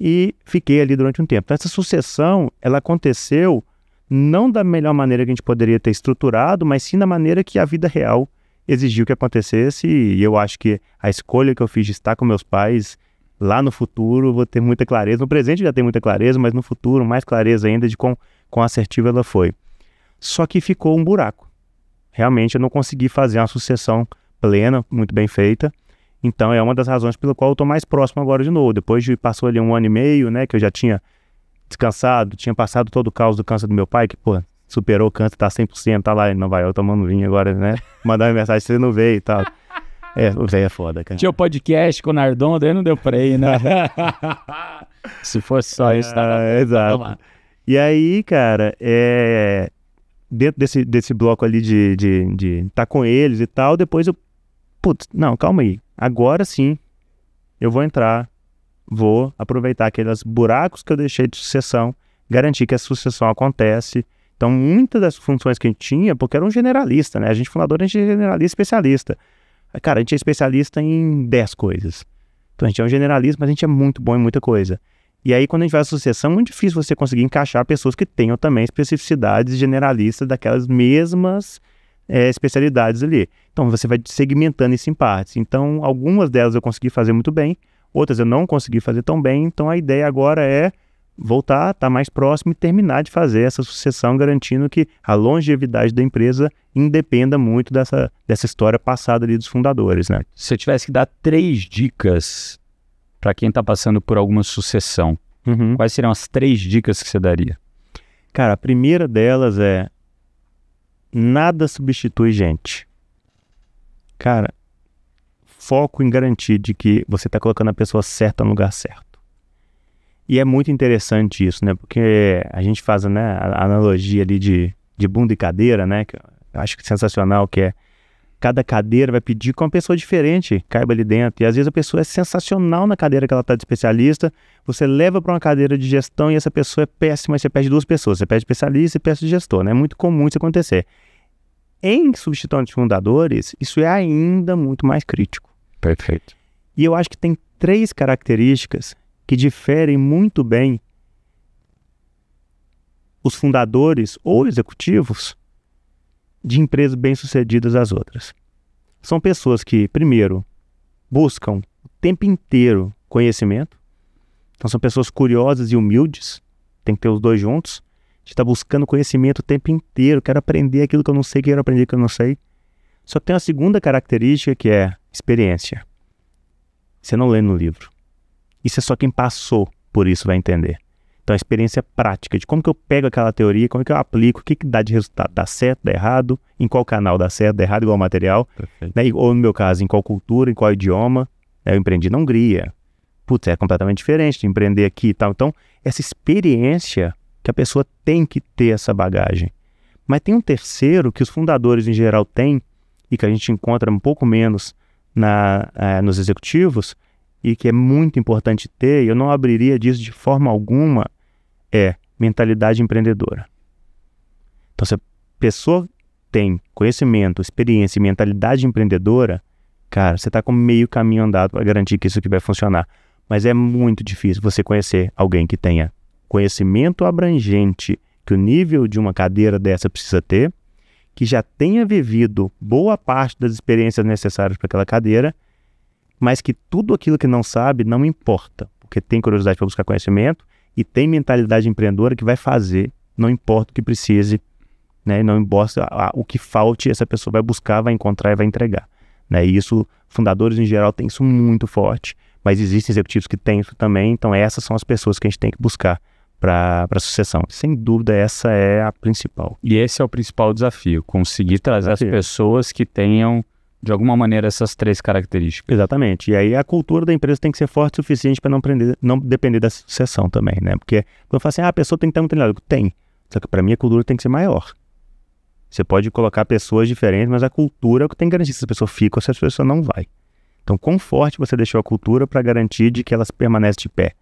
S1: e fiquei ali durante um tempo. Então, essa sucessão, ela aconteceu não da melhor maneira que a gente poderia ter estruturado, mas sim da maneira que a vida real exigiu que acontecesse e eu acho que a escolha que eu fiz de estar com meus pais lá no futuro vou ter muita clareza, no presente já tem muita clareza, mas no futuro mais clareza ainda de como com assertiva ela foi. Só que ficou um buraco. Realmente eu não consegui fazer uma sucessão plena, muito bem feita. Então é uma das razões pela qual eu estou mais próximo agora de novo. Depois de passou ali um ano e meio, né, que eu já tinha descansado, tinha passado todo o caos do câncer do meu pai, que, pô, superou o câncer, tá 100%, tá lá em Nova York tomando vinho agora, né? [LAUGHS] Mandar uma mensagem, você não veio e tal. É, o velho é foda, cara. Tinha o podcast com o Nardon, daí não deu pra ir, né? [LAUGHS] Se fosse só isso, tá? É, exato. E aí, cara, é, dentro desse, desse bloco ali de, de, de tá com eles e tal, depois eu. Putz, não, calma aí. Agora sim eu vou entrar, vou aproveitar aqueles buracos que eu deixei de sucessão, garantir que a sucessão acontece. Então, muitas das funções que a gente tinha, porque era um generalista, né? A gente é fundador, a gente é generalista especialista. Cara, a gente é especialista em 10 coisas. Então, a gente é um generalista, mas a gente é muito bom em muita coisa. E aí, quando a gente faz associação, é muito difícil você conseguir encaixar pessoas que tenham também especificidades generalistas daquelas mesmas é, especialidades ali. Então, você vai segmentando isso em partes. Então, algumas delas eu consegui fazer muito bem, outras eu não consegui fazer tão bem. Então, a ideia agora é voltar, estar tá mais próximo e terminar de fazer essa sucessão, garantindo que a longevidade da empresa independa muito dessa, dessa história passada ali dos fundadores, né? Se eu tivesse que dar três dicas para quem
S2: está passando por alguma sucessão, uhum. quais seriam as três dicas que você daria? Cara,
S1: a primeira delas é nada substitui gente. Cara, foco em garantir de que você está colocando a pessoa certa no lugar certo. E é muito interessante isso, né? Porque a gente faz né, a analogia ali de, de bunda e cadeira, né? Que eu acho que é sensacional que é cada cadeira vai pedir que uma pessoa diferente caiba ali dentro. E às vezes a pessoa é sensacional na cadeira que ela está de especialista, você leva para uma cadeira de gestão e essa pessoa é péssima, você perde duas pessoas, você perde especialista e perde gestor, né? É muito comum isso acontecer. Em de fundadores, isso é ainda muito mais crítico. Perfeito. E eu acho que tem três características que diferem muito bem os fundadores ou executivos de empresas bem-sucedidas às outras. São pessoas que, primeiro, buscam o tempo inteiro conhecimento. Então, são pessoas curiosas e humildes. Tem que ter os dois juntos. A gente está buscando conhecimento o tempo inteiro. Quero aprender aquilo que eu não sei, quero aprender o que eu não sei. Só tem a segunda característica que é experiência. Você não lê no livro. Isso é só quem passou por isso vai entender. Então, a experiência prática de como que eu pego aquela teoria, como que eu aplico, o que, que dá de resultado, dá certo, dá errado, em qual canal dá certo, dá errado igual material, né? ou no meu caso, em qual cultura, em qual idioma. Né? Eu empreendi na Hungria. Putz, é completamente diferente de empreender aqui e tal. Então, essa experiência que a pessoa tem que ter essa bagagem. Mas tem um terceiro que os fundadores em geral têm e que a gente encontra um pouco menos na, é, nos executivos e que é muito importante ter. E Eu não abriria disso de forma alguma é mentalidade empreendedora. Então, se a pessoa tem conhecimento, experiência e mentalidade empreendedora, cara, você está com meio caminho andado para garantir que isso aqui vai funcionar. Mas é muito difícil você conhecer alguém que tenha conhecimento abrangente que o nível de uma cadeira dessa precisa ter, que já tenha vivido boa parte das experiências necessárias para aquela cadeira, mas que tudo aquilo que não sabe não importa, porque tem curiosidade para buscar conhecimento e tem mentalidade empreendedora que vai fazer, não importa o que precise, né? Não importa o que falte, essa pessoa vai buscar, vai encontrar e vai entregar, né? E isso, fundadores em geral têm isso muito forte, mas existem executivos que têm isso também, então essas são as pessoas que a gente tem que buscar para a sucessão. Sem dúvida, essa é a principal. E esse é o principal desafio, conseguir é trazer desafio. as pessoas que tenham de alguma maneira essas três características. Exatamente. E aí a cultura da empresa tem que ser forte o suficiente para não, não depender da sucessão também, né? Porque quando eu falo assim, ah, a pessoa tem que ter um treinador. Tem. Só que para mim a cultura tem que ser maior. Você pode colocar pessoas diferentes, mas a cultura é o que tem que garantir se a pessoa fica ou se a pessoa não vai. Então, quão forte você deixou a cultura para garantir de que ela permanece de pé?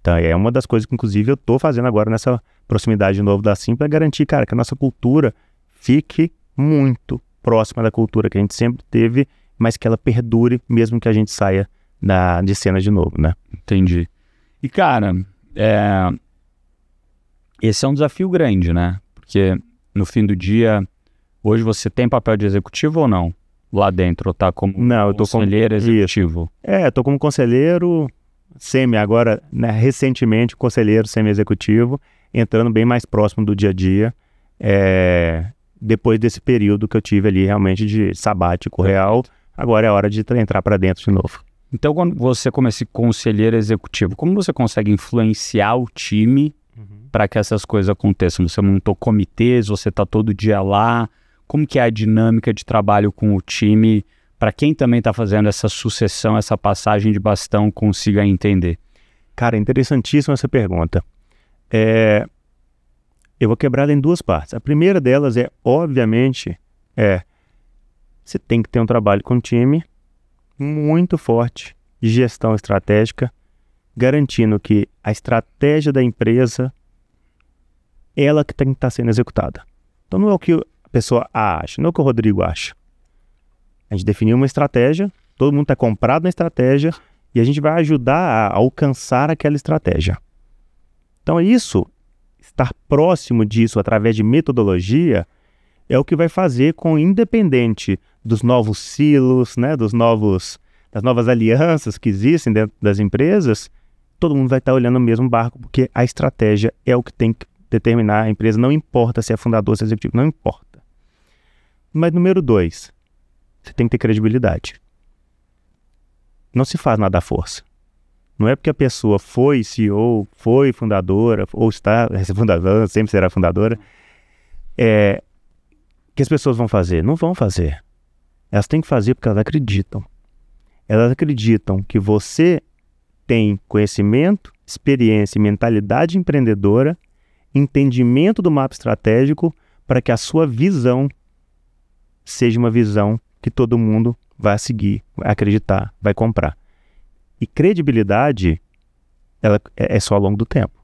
S1: Então, é uma das coisas que, inclusive, eu estou fazendo agora nessa proximidade de novo da Sim para é garantir, cara, que a nossa cultura fique muito próxima da cultura que a gente sempre teve, mas que ela perdure mesmo que a gente saia da, de cena de novo, né? Entendi. E, cara, é... esse é um desafio grande,
S2: né? Porque no fim do dia, hoje você tem papel de executivo ou não? Lá dentro, tá como não, eu tô conselheiro executivo.
S1: É, tô como conselheiro semi agora, né, recentemente, conselheiro semi-executivo, entrando bem mais próximo do dia a dia. É, depois desse período que eu tive ali realmente de sabático real, agora é hora de entrar para dentro de novo.
S2: Então, quando você como esse conselheiro executivo, como você consegue influenciar o time uhum. para que essas coisas aconteçam? Você montou comitês, você está todo dia lá. Como que é a dinâmica de trabalho com o time para quem também está fazendo essa sucessão, essa passagem de bastão consiga entender?
S1: Cara, interessantíssima essa pergunta. É, eu vou quebrar em duas partes. A primeira delas é, obviamente, é você tem que ter um trabalho com um time muito forte de gestão estratégica, garantindo que a estratégia da empresa ela que tem que estar tá sendo executada. Então não é o que a pessoa acha, não é o que o Rodrigo acha. A gente definiu uma estratégia, todo mundo está comprado na estratégia e a gente vai ajudar a alcançar aquela estratégia. Então é isso estar próximo disso através de metodologia é o que vai fazer com, independente dos novos silos, né, dos novos, das novas alianças que existem dentro das empresas, todo mundo vai estar olhando o mesmo barco, porque a estratégia é o que tem que determinar a empresa, não importa se é fundador, se é executivo, não importa. Mas número dois, você tem que ter credibilidade. Não se faz nada à força. Não é porque a pessoa foi CEO, foi fundadora, ou está [LAUGHS] fundadora, sempre será fundadora, é, que as pessoas vão fazer. Não vão fazer. Elas têm que fazer porque elas acreditam. Elas acreditam que você tem conhecimento, experiência e mentalidade empreendedora, entendimento do mapa estratégico para que a sua visão seja uma visão que todo mundo vai seguir, vai acreditar, vai comprar. E credibilidade ela é, é só ao longo do tempo.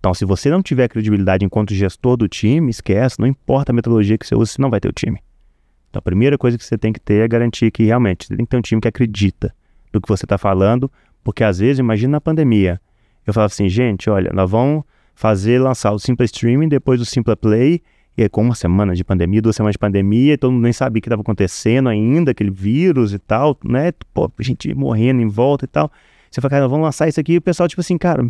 S1: Então, se você não tiver credibilidade enquanto gestor do time, esquece, não importa a metodologia que você usa, você não vai ter o time. Então, a primeira coisa que você tem que ter é garantir que realmente você tem que ter um time que acredita no que você está falando, porque às vezes, imagina na pandemia, eu falava assim, gente, olha, nós vamos fazer lançar o Simple Streaming, depois o Simple Play, e com uma semana de pandemia, duas semanas de pandemia, todo mundo nem sabia o que estava acontecendo ainda, aquele vírus e tal, né? Pô, gente morrendo em volta e tal. Você fala, cara, vamos lançar isso aqui. E o pessoal, tipo assim, cara,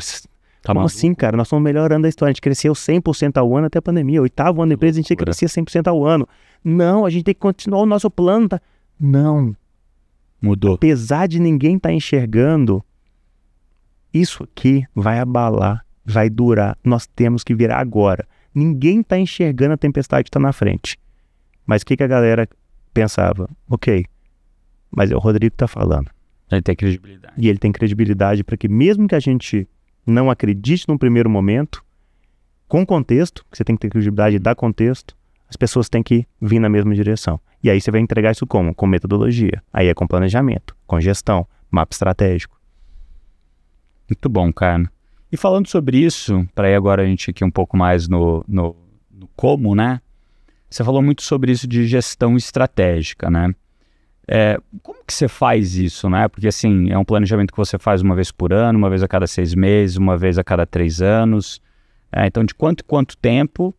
S1: tá como assim, cara? Nós estamos melhorando a história. A gente cresceu 100% ao ano até a pandemia. Oitavo ano da empresa, a gente crescia 100% ao ano. Não, a gente tem que continuar o nosso plano. Tá? Não. Mudou. Apesar de ninguém estar tá enxergando, isso aqui vai abalar, vai durar. Nós temos que virar agora. Ninguém está enxergando a tempestade que está na frente. Mas o que, que a galera pensava? Ok, mas é o Rodrigo que está falando. Ele tem credibilidade. E ele tem credibilidade para que, mesmo que a gente não acredite num primeiro momento, com contexto, que você tem que ter credibilidade e dar contexto, as pessoas têm que vir na mesma direção. E aí você vai entregar isso como? Com metodologia. Aí é com planejamento, com gestão, mapa estratégico.
S2: Muito bom, cara. E falando sobre isso, para ir agora a gente aqui um pouco mais no, no, no, como, né? Você falou muito sobre isso de gestão estratégica, né? É, como que você faz isso, né? Porque assim, é um planejamento que você faz uma vez por ano, uma vez a cada seis meses, uma vez a cada três anos. É, então, de quanto e quanto tempo?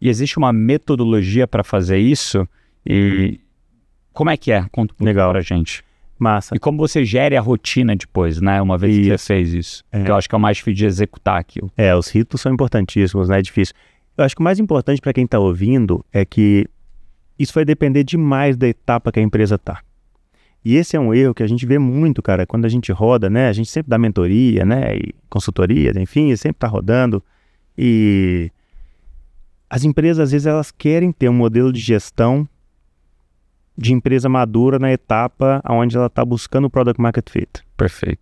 S2: E existe uma metodologia para fazer isso? E como é que é? Conta um pouco Legal. pra gente. Massa. E como você gere a rotina depois, né? Uma vez isso. que você fez
S1: isso. É. Que eu acho que é o mais difícil de executar aquilo. É, os ritos são importantíssimos, né? É difícil. Eu acho que o mais importante para quem está ouvindo é que isso vai depender demais da etapa que a empresa está. E esse é um erro que a gente vê muito, cara. Quando a gente roda, né? A gente sempre dá mentoria, né? E consultoria, enfim, sempre tá rodando. E as empresas, às vezes, elas querem ter um modelo de gestão de empresa madura na etapa onde ela está buscando o product market fit. Perfeito.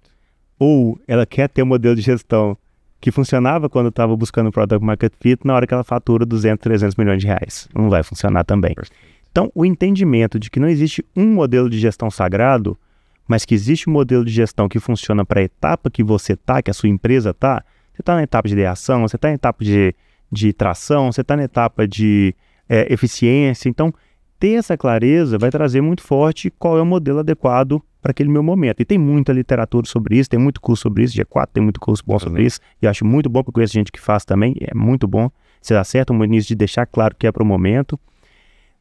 S1: Ou ela quer ter um modelo de gestão que funcionava quando estava buscando o product market fit, na hora que ela fatura 200, 300 milhões de reais. Não vai funcionar também. Perfeito. Então, o entendimento de que não existe um modelo de gestão sagrado, mas que existe um modelo de gestão que funciona para a etapa que você está, que a sua empresa está. Você está na etapa de ideação, você está na etapa de, de tração, você está na etapa de é, eficiência. Então, ter essa clareza vai trazer muito forte qual é o modelo adequado para aquele meu momento. E tem muita literatura sobre isso, tem muito curso sobre isso, G4 tem muito curso bom sobre uhum. isso, e acho muito bom, porque eu conheço gente que faz também, é muito bom. certo o início de deixar claro que é para o momento.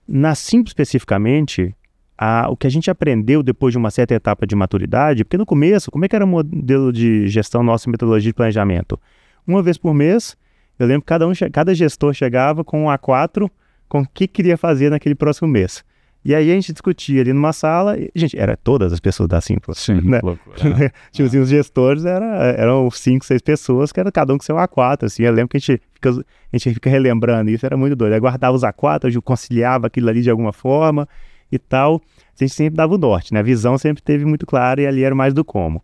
S1: Na Simples, especificamente, a, o que a gente aprendeu depois de uma certa etapa de maturidade, porque no começo, como é que era o modelo de gestão nossa metodologia de planejamento? Uma vez por mês, eu lembro que cada, um, cada gestor chegava com um A4 com o que queria fazer naquele próximo mês. E aí a gente discutia ali numa sala, e, gente, era todas as pessoas da Simpla. Sim, né? loucura. Né? [LAUGHS] Tinha os gestores, era, eram cinco, seis pessoas, que era cada um com seu A4, assim. Eu lembro que a gente fica, a gente fica relembrando isso, era muito doido. aguardava guardava os A4, eu conciliava aquilo ali de alguma forma e tal. A gente sempre dava o norte, né? A visão sempre teve muito clara e ali era mais do como.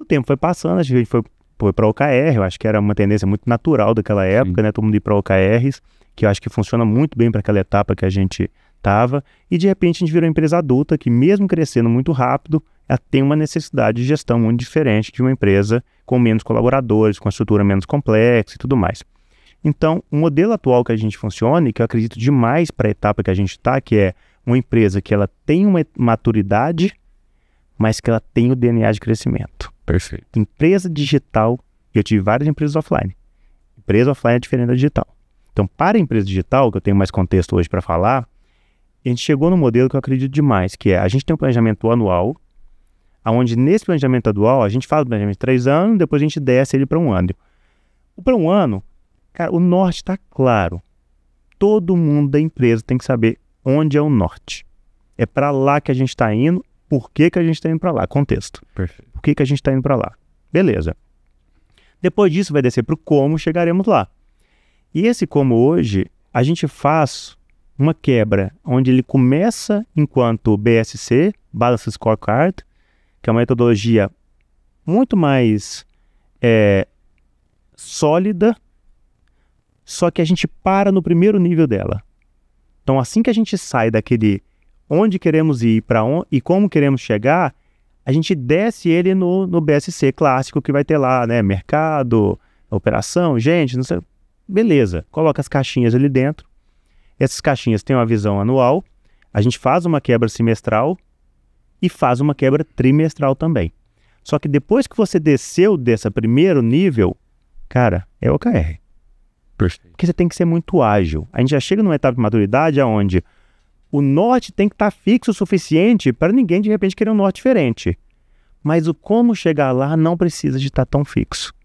S1: O tempo foi passando, a gente foi, foi para a OKR, eu acho que era uma tendência muito natural daquela época, Sim. né? Todo mundo ir para OKRs que eu acho que funciona muito bem para aquela etapa que a gente estava, e de repente a gente virou uma empresa adulta que, mesmo crescendo muito rápido, ela tem uma necessidade de gestão muito diferente de uma empresa com menos colaboradores, com a estrutura menos complexa e tudo mais. Então, o modelo atual que a gente funciona, e que eu acredito demais para a etapa que a gente está, que é uma empresa que ela tem uma maturidade, mas que ela tem o DNA de crescimento. Perfeito. Empresa digital, eu tive várias empresas offline. Empresa offline é diferente da digital. Então, para a empresa digital, que eu tenho mais contexto hoje para falar, a gente chegou no modelo que eu acredito demais, que é a gente tem um planejamento anual, aonde nesse planejamento anual a gente faz o planejamento de três anos, depois a gente desce ele para um ano. Para um ano, cara, o norte está claro. Todo mundo da empresa tem que saber onde é o norte. É para lá que a gente está indo, por que, que a gente está indo para lá? Contexto. Perfeito. Por que, que a gente está indo para lá? Beleza. Depois disso vai descer para o como chegaremos lá. E esse como hoje, a gente faz uma quebra, onde ele começa enquanto BSC, Balance Scorecard, que é uma metodologia muito mais é, sólida, só que a gente para no primeiro nível dela. Então, assim que a gente sai daquele onde queremos ir para e como queremos chegar, a gente desce ele no, no BSC clássico que vai ter lá, né? Mercado, operação, gente, não sei, Beleza, coloca as caixinhas ali dentro. Essas caixinhas têm uma visão anual. A gente faz uma quebra semestral e faz uma quebra trimestral também. Só que depois que você desceu desse primeiro nível, cara, é OKR. Porque você tem que ser muito ágil. A gente já chega numa etapa de maturidade onde o norte tem que estar tá fixo o suficiente para ninguém de repente querer um norte diferente. Mas o como chegar lá não precisa de estar tá tão fixo.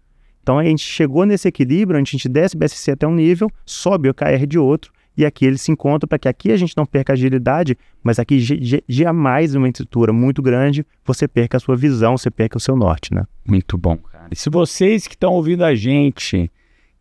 S1: Então a gente chegou nesse equilíbrio, a gente desce o BSC até um nível, sobe o KR de outro, e aqui eles se encontram para que aqui a gente não perca agilidade, mas aqui jamais uma estrutura muito grande, você perca a sua visão, você perca o seu norte, né?
S2: Muito bom, cara. E se vocês que estão ouvindo a gente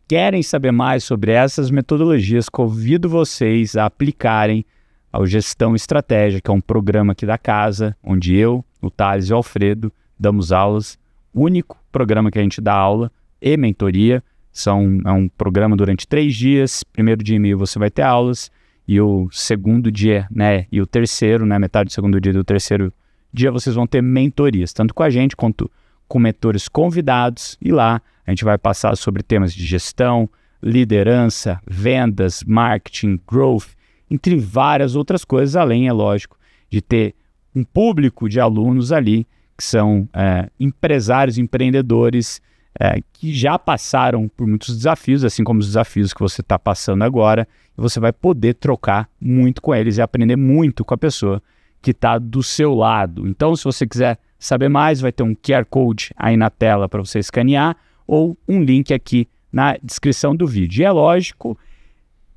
S2: querem saber mais sobre essas metodologias, convido vocês a aplicarem ao Gestão Estratégia, que é um programa aqui da casa, onde eu, o Thales e o Alfredo damos aulas, único programa que a gente dá aula e mentoria. São, é um programa durante três dias. Primeiro dia e meio você vai ter aulas, e o segundo dia, né? E o terceiro, né? Metade do segundo dia e do terceiro dia vocês vão ter mentorias, tanto com a gente quanto com mentores convidados. E lá a gente vai passar sobre temas de gestão, liderança, vendas, marketing, growth, entre várias outras coisas, além, é lógico, de ter um público de alunos ali que são é, empresários, empreendedores é, que já passaram por muitos desafios, assim como os desafios que você está passando agora, e você vai poder trocar muito com eles e aprender muito com a pessoa que está do seu lado. Então, se você quiser saber mais, vai ter um QR Code aí na tela para você escanear ou um link aqui na descrição do vídeo. E é lógico,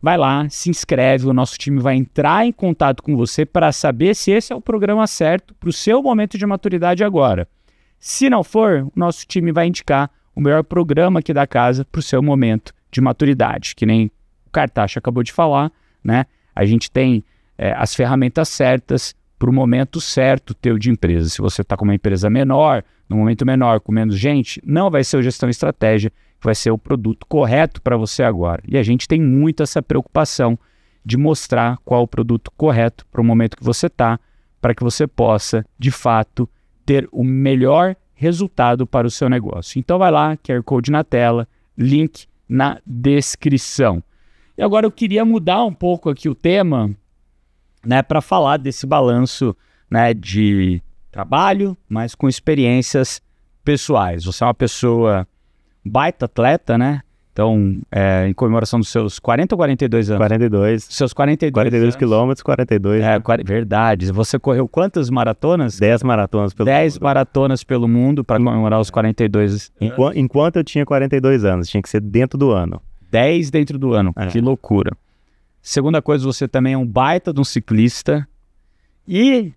S2: vai lá, se inscreve, o nosso time vai entrar em contato com você para saber se esse é o programa certo para o seu momento de maturidade agora. Se não for, o nosso time vai indicar o melhor programa aqui da casa para o seu momento de maturidade, que nem o Cartaxa acabou de falar, né? A gente tem é, as ferramentas certas para o momento certo teu de empresa. Se você está com uma empresa menor, no momento menor, com menos gente, não vai ser o gestão estratégia, vai ser o produto correto para você agora. E a gente tem muito essa preocupação de mostrar qual o produto correto para o momento que você está, para que você possa, de fato, ter o melhor resultado para o seu negócio. Então vai lá, QR Code na tela, link na descrição. E agora eu queria mudar um pouco aqui o tema, né, para falar desse balanço, né, de trabalho, mas com experiências pessoais. Você é uma pessoa baita atleta, né? Então, é, em comemoração dos seus 40 ou 42 anos? 42. Seus 42 42 quilômetros, 42. É, né? verdade. Você correu quantas maratonas? 10 maratonas pelo 10 mundo. 10 maratonas pelo mundo para comemorar os 42 Enqu Enquanto eu tinha 42 anos, tinha que ser dentro do ano. 10 dentro do ano, é. que loucura. Segunda coisa, você também é um baita de um ciclista e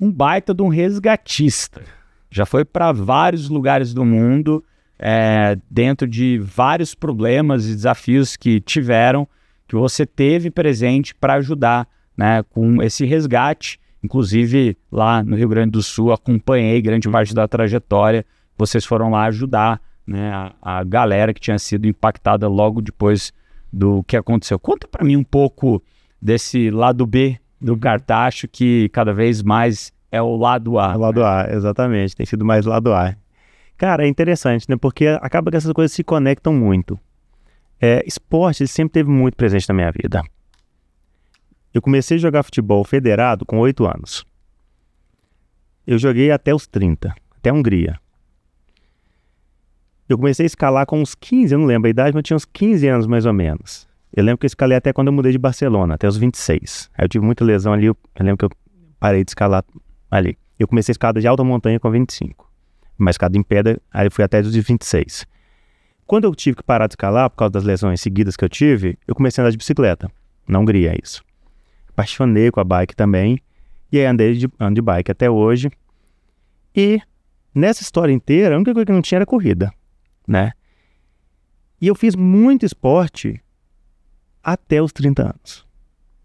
S2: um baita de um resgatista. Já foi para vários lugares do mundo é, dentro de vários problemas e desafios que tiveram, que você teve presente para ajudar né, com esse resgate. Inclusive, lá no Rio Grande do Sul, acompanhei grande parte da trajetória. Vocês foram lá ajudar né, a, a galera que tinha sido impactada logo depois do que aconteceu. Conta para mim um pouco desse lado B do Cartacho, que cada vez mais
S1: é o lado A. É o lado né? A, exatamente. Tem sido mais lado A. Cara, é interessante, né? Porque acaba que essas coisas se conectam muito. É, esporte sempre teve muito presente na minha vida. Eu comecei a jogar futebol federado com 8 anos. Eu joguei até os 30, até a Hungria. Eu comecei a escalar com uns 15, eu não lembro a idade, mas tinha uns 15 anos mais ou menos. Eu lembro que eu escalei até quando eu mudei de Barcelona, até os 26. Aí eu tive muita lesão ali, eu, eu lembro que eu parei de escalar ali. Eu comecei a escalar de alta montanha com 25 mas em pedra, aí eu fui até os 26. Quando eu tive que parar de escalar por causa das lesões seguidas que eu tive, eu comecei a andar de bicicleta. Na Hungria, é isso. Apaixonei com a bike também. E aí andei de, ando de bike até hoje. E nessa história inteira, a única coisa que não tinha era corrida, né? E eu fiz muito esporte até os 30 anos.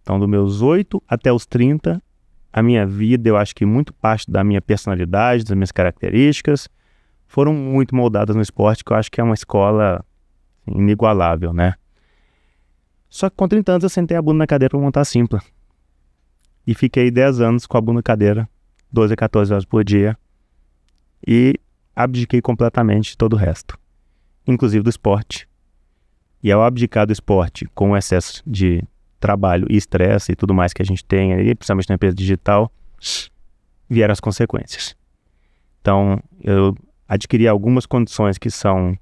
S1: Então, dos meus 8 até os 30, a minha vida, eu acho que muito parte da minha personalidade, das minhas características, foram muito moldadas no esporte, que eu acho que é uma escola assim, inigualável, né? Só que com 30 anos eu sentei a bunda na cadeira para montar a Simpla. E fiquei 10 anos com a bunda na cadeira, 12 a 14 horas por dia. E abdiquei completamente de todo o resto, inclusive do esporte. E ao abdicar do esporte com o excesso de trabalho e estresse e tudo mais que a gente tem aí, principalmente na empresa digital, vieram as consequências. Então, eu adquiri algumas condições que são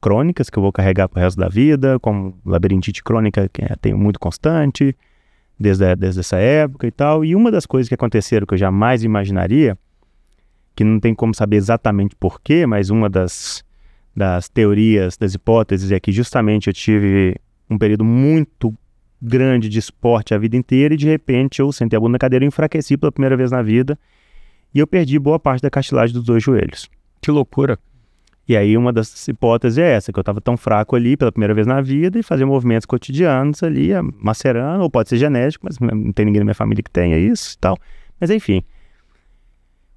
S1: crônicas, que eu vou carregar para o resto da vida, como labirintite crônica, que eu é, tenho muito constante, desde, desde essa época e tal. E uma das coisas que aconteceram que eu jamais imaginaria, que não tem como saber exatamente porquê, mas uma das, das teorias, das hipóteses, é que justamente eu tive um período muito grande de esporte a vida inteira e de repente eu sentei a bunda na cadeira e enfraqueci pela primeira vez na vida e eu perdi boa parte da cartilagem dos dois joelhos. Que loucura! E aí uma das hipóteses é essa, que eu estava tão fraco ali pela primeira vez na vida e fazia movimentos cotidianos ali, macerando, ou pode ser genético, mas não tem ninguém na minha família que tenha isso e tal. Mas enfim,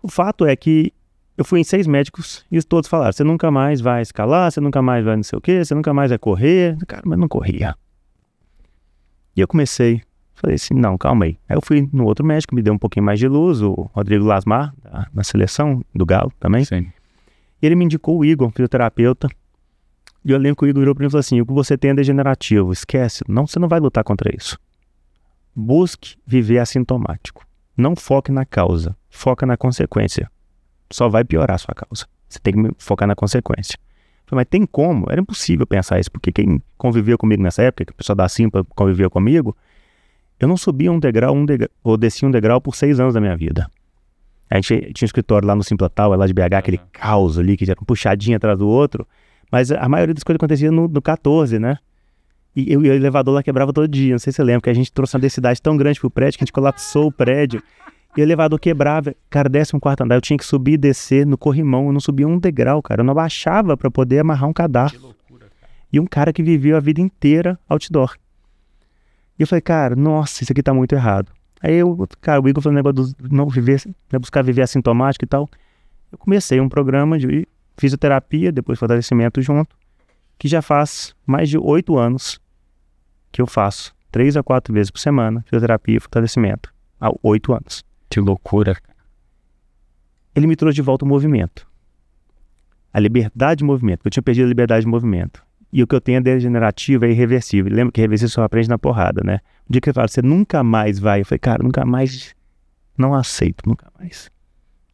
S1: o fato é que eu fui em seis médicos e todos falaram, você nunca mais vai escalar, você nunca mais vai não sei o quê, você nunca mais vai correr. Cara, mas não corria. E eu comecei, falei assim, não, calma aí. Aí eu fui no outro médico, me deu um pouquinho mais de luz, o Rodrigo Lasmar, na seleção do Galo também. Sim. E ele me indicou o Igor, um fisioterapeuta. E eu lembro que o Igor virou pra mim e falou assim, o que você tem é degenerativo, esquece, não, você não vai lutar contra isso. Busque viver assintomático. Não foque na causa, foca na consequência. Só vai piorar a sua causa. Você tem que focar na consequência mas tem como? Era impossível pensar isso, porque quem convivia comigo nessa época, que o pessoal da Simpa convivia comigo, eu não subia um degrau, um degrau, ou descia um degrau por seis anos da minha vida. A gente tinha um escritório lá no Simpla Tal, é lá de BH, aquele caos ali, que tinha era um puxadinho atrás do outro. Mas a maioria das coisas acontecia no, no 14, né? E, eu, e o elevador lá quebrava todo dia, não sei se você lembra, que a gente trouxe uma densidade tão grande pro prédio que a gente colapsou o prédio. E o elevador quebrava. Cara, décimo quarto andar, eu tinha que subir e descer no corrimão. Eu não subia um degrau, cara. Eu não abaixava para poder amarrar um cadarço. Loucura, e um cara que viveu a vida inteira outdoor. E eu falei, cara, nossa, isso aqui tá muito errado. Aí eu, cara, o Igor falou um negócio do não viver, né, buscar viver assintomático e tal. Eu comecei um programa de fisioterapia, depois fortalecimento junto, que já faz mais de oito anos que eu faço, três a quatro vezes por semana, fisioterapia e fortalecimento, há oito anos. Que loucura. Ele me trouxe de volta o movimento. A liberdade de movimento. Eu tinha perdido a liberdade de movimento. E o que eu tenho é degenerativo, é irreversível. Lembra que reversível só aprende na porrada, né? O dia que ele fala, você nunca mais vai. Eu falei, cara, nunca mais. Não aceito, nunca mais.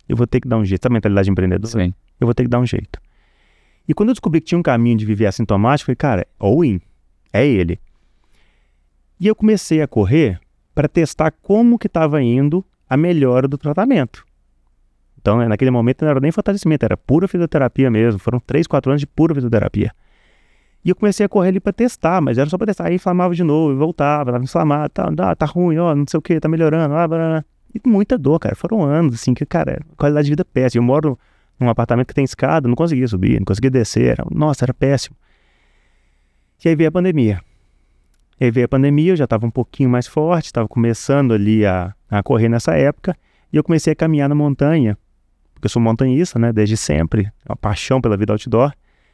S1: Eu vou ter que dar um jeito. Essa mentalidade empreendedora? Sim. Eu vou ter que dar um jeito. E quando eu descobri que tinha um caminho de viver assintomático, eu falei, cara, in. é ele. E eu comecei a correr para testar como que estava indo a melhora do tratamento. Então, é, naquele momento não era nem fortalecimento, era pura fisioterapia mesmo. Foram 3, 4 anos de pura fisioterapia. E eu comecei a correr ali para testar, mas era só para testar. Aí inflamava de novo, e voltava, tava inflamado, tá, ah, tá ruim, ó, não sei o que, tá melhorando, ah, blá, blá. E muita dor, cara. Foram anos, assim, que, cara, qualidade de vida péssima. Eu moro num apartamento que tem escada, não conseguia subir, não conseguia descer. Era, nossa, era péssimo. E aí veio a pandemia. E aí veio a pandemia, eu já estava um pouquinho mais forte, estava começando ali a, a correr nessa época, e eu comecei a caminhar na montanha, porque eu sou montanhista, né, desde sempre, é uma paixão pela vida outdoor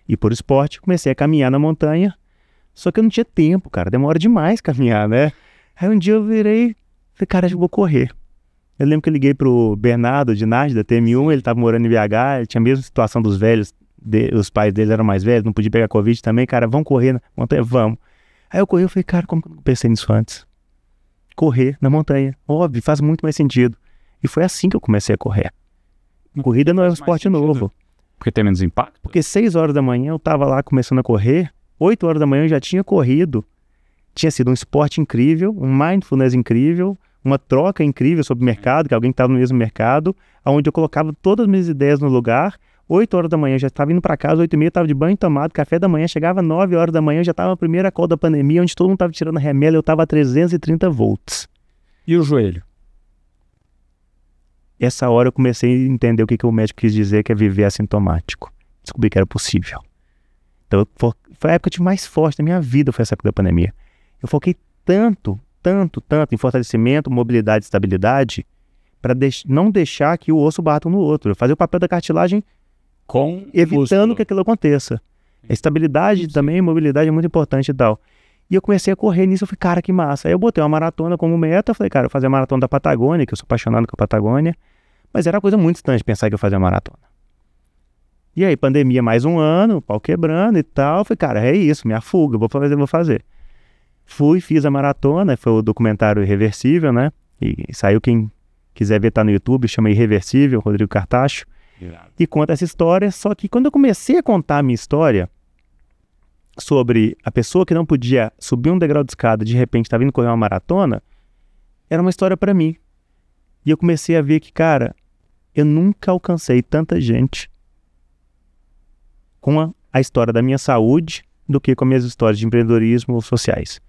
S1: e por esporte, comecei a caminhar na montanha, só que eu não tinha tempo, cara, demora demais caminhar, né? Aí um dia eu virei, falei, cara, que vou correr. Eu lembro que eu liguei pro Bernardo de da TM1, ele estava morando em BH, ele tinha a mesma situação dos velhos, de, os pais dele eram mais velhos, não podia pegar Covid também, cara, vamos correr na montanha, vamos. Aí eu corri, eu falei, cara, como que eu não pensei nisso antes? Correr na montanha, óbvio, faz muito mais sentido. E foi assim que eu comecei a correr. Corrida não é um esporte sentido. novo. Porque tem menos impacto? Porque 6 horas da manhã eu estava lá começando a correr, 8 horas da manhã eu já tinha corrido. Tinha sido um esporte incrível, um mindfulness incrível, uma troca incrível sobre o uhum. mercado, que alguém estava no mesmo mercado, onde eu colocava todas as minhas ideias no lugar 8 horas da manhã, já estava indo para casa, 8 e meia, estava de banho tomado, café da manhã, chegava 9 horas da manhã, já estava a primeira call da pandemia, onde todo mundo estava tirando remédio, eu estava a 330 volts. E o joelho? Essa hora eu comecei a entender o que, que o médico quis dizer, que é viver assintomático. Descobri que era possível. Então, foi a época mais forte da minha vida, foi essa época da pandemia. Eu foquei tanto, tanto, tanto em fortalecimento, mobilidade, estabilidade, para não deixar que o osso bata um no outro. Eu fazia o papel da cartilagem com evitando músculo. que aquilo aconteça. A estabilidade Sim. também, mobilidade é muito importante e tal. E eu comecei a correr nisso, eu falei, cara, que massa. Aí eu botei uma maratona como meta, eu falei, cara, eu vou fazer a maratona da Patagônia, que eu sou apaixonado com a Patagônia. Mas era uma coisa muito distante pensar que eu fazer a maratona. E aí, pandemia mais um ano, pau quebrando e tal. Eu falei, cara, é isso, minha fuga, vou fazer, vou fazer. Fui, fiz a maratona, foi o documentário Irreversível, né? E saiu quem quiser ver, tá no YouTube, chama Irreversível, Rodrigo Cartacho. Irado. e conta essa história. Só que quando eu comecei a contar a minha história sobre a pessoa que não podia subir um degrau de escada de repente estava tá vindo correr uma maratona, era uma história para mim. E eu comecei a ver que, cara, eu nunca alcancei tanta gente com a, a história da minha saúde do que com as minhas histórias de empreendedorismo ou sociais.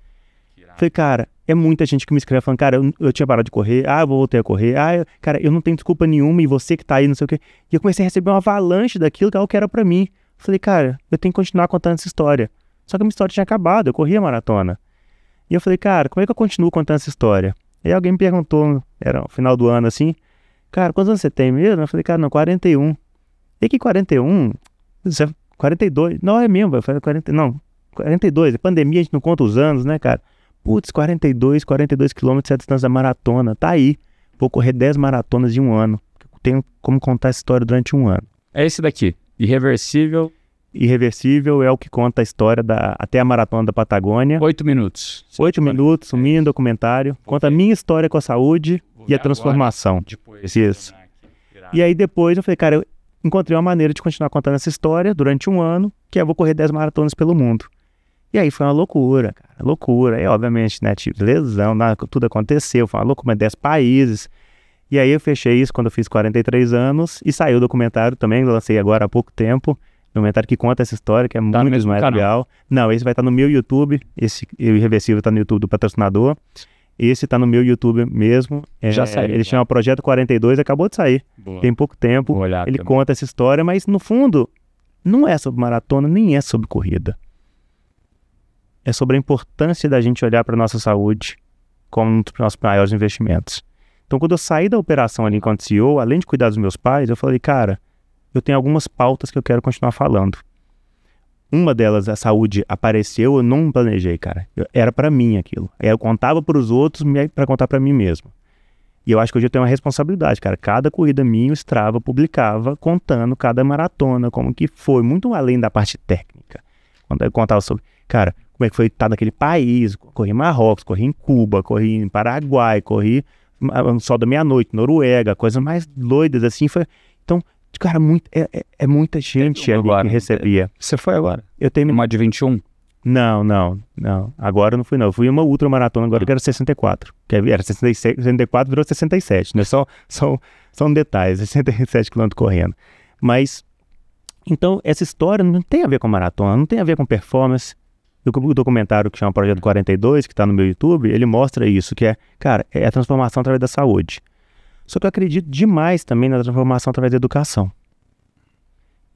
S1: Irado. Falei, cara, é muita gente que me escreve falando, cara, eu, eu tinha parado de correr, ah, eu voltei a correr, ah, eu, cara, eu não tenho desculpa nenhuma e você que tá aí, não sei o quê. E eu comecei a receber uma avalanche daquilo que era é o que era pra mim. Falei, cara, eu tenho que continuar contando essa história. Só que a minha história tinha acabado, eu corri a maratona. E eu falei, cara, como é que eu continuo contando essa história? E aí alguém me perguntou, era no final do ano assim, cara, quantos anos você tem mesmo? Eu falei, cara, não, 41. E é que 41? 42? É não, é mesmo, eu falei 40, não, 42, é pandemia, a gente não conta os anos, né, cara? Putz, 42, 42 quilômetros é a distância da maratona. Tá aí. Vou correr 10 maratonas em um ano. Tenho como contar essa história durante um ano. É esse daqui. Irreversível. Irreversível é o que conta a história da, até a maratona da Patagônia. Oito minutos. Oito minutos, um mini documentário. Conta a minha história com a saúde Vou e a transformação. depois Isso. E aí depois eu falei, cara, eu encontrei uma maneira de continuar contando essa história durante um ano, que é vou correr 10 maratonas pelo mundo. E aí foi uma loucura, cara, loucura. E obviamente, né, tive lesão, tudo aconteceu, foi uma loucura, mas 10 países. E aí eu fechei isso quando eu fiz 43 anos e saiu o documentário também, lancei agora há pouco tempo. Documentário que conta essa história, que é tá muito mais legal. Não, esse vai estar tá no meu YouTube, esse o Irreversível está no YouTube do patrocinador. Esse está no meu YouTube mesmo. É, Já saiu. Ele né? chama Projeto 42, acabou de sair. Boa. Tem pouco tempo. Ele também. conta essa história, mas no fundo, não é sobre maratona, nem é sobre corrida é sobre a importância da gente olhar para a nossa saúde como um dos nossos maiores investimentos. Então, quando eu saí da operação ali enquanto CEO, além de cuidar dos meus pais, eu falei, cara, eu tenho algumas pautas que eu quero continuar falando. Uma delas, a saúde, apareceu, eu não planejei, cara. Eu, era para mim aquilo. Eu contava para os outros para contar para mim mesmo. E eu acho que hoje eu tenho uma responsabilidade, cara. Cada corrida minha, o Strava publicava contando cada maratona, como que foi, muito além da parte técnica. Quando eu contava sobre, cara, como é que foi estar naquele país. Corri em Marrocos, corri em Cuba, corri em Paraguai, corri no Sol da Meia-Noite, Noruega, coisas mais doidas assim. Foi... Então, cara, muito, é, é, é muita gente ali agora, que recebia. Você foi agora? Eu tenho... Uma de 21? Não, não, não. Agora eu não fui, não. Eu fui uma ultramaratona agora ah. que era 64. Que é, era 66, 64 virou 67, né? Só, são só um detalhe, 67 [LAUGHS] quilômetros correndo. Mas, então, essa história não tem a ver com maratona, não tem a ver com performance, o documentário que chama Projeto 42, que está no meu YouTube, ele mostra isso, que é, cara, é a transformação através da saúde. Só que eu acredito demais também na transformação através da educação.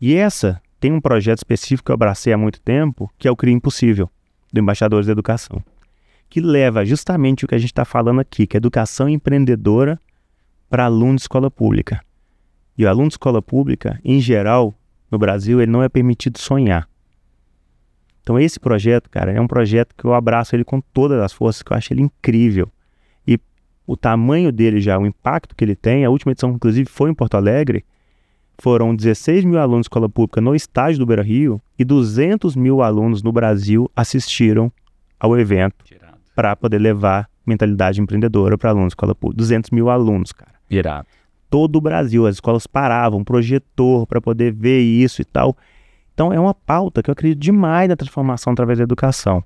S1: E essa tem um projeto específico que eu abracei há muito tempo, que é o CRI Impossível, do Embaixadores da Educação, que leva justamente o que a gente está falando aqui, que é educação empreendedora para aluno de escola pública. E o aluno de escola pública, em geral, no Brasil, ele não é permitido sonhar. Então esse projeto, cara, é um projeto que eu abraço ele com todas as forças, que eu acho ele incrível. E o tamanho dele já, o impacto que ele tem, a última edição inclusive foi em Porto Alegre, foram 16 mil alunos de escola pública no estádio do Beira Rio e 200 mil alunos no Brasil assistiram ao evento para poder levar mentalidade empreendedora para alunos de escola pública. 200 mil alunos, cara. Irado. Todo o Brasil, as escolas paravam, projetor para poder ver isso e tal. Então, é uma pauta que eu acredito demais na transformação através da educação.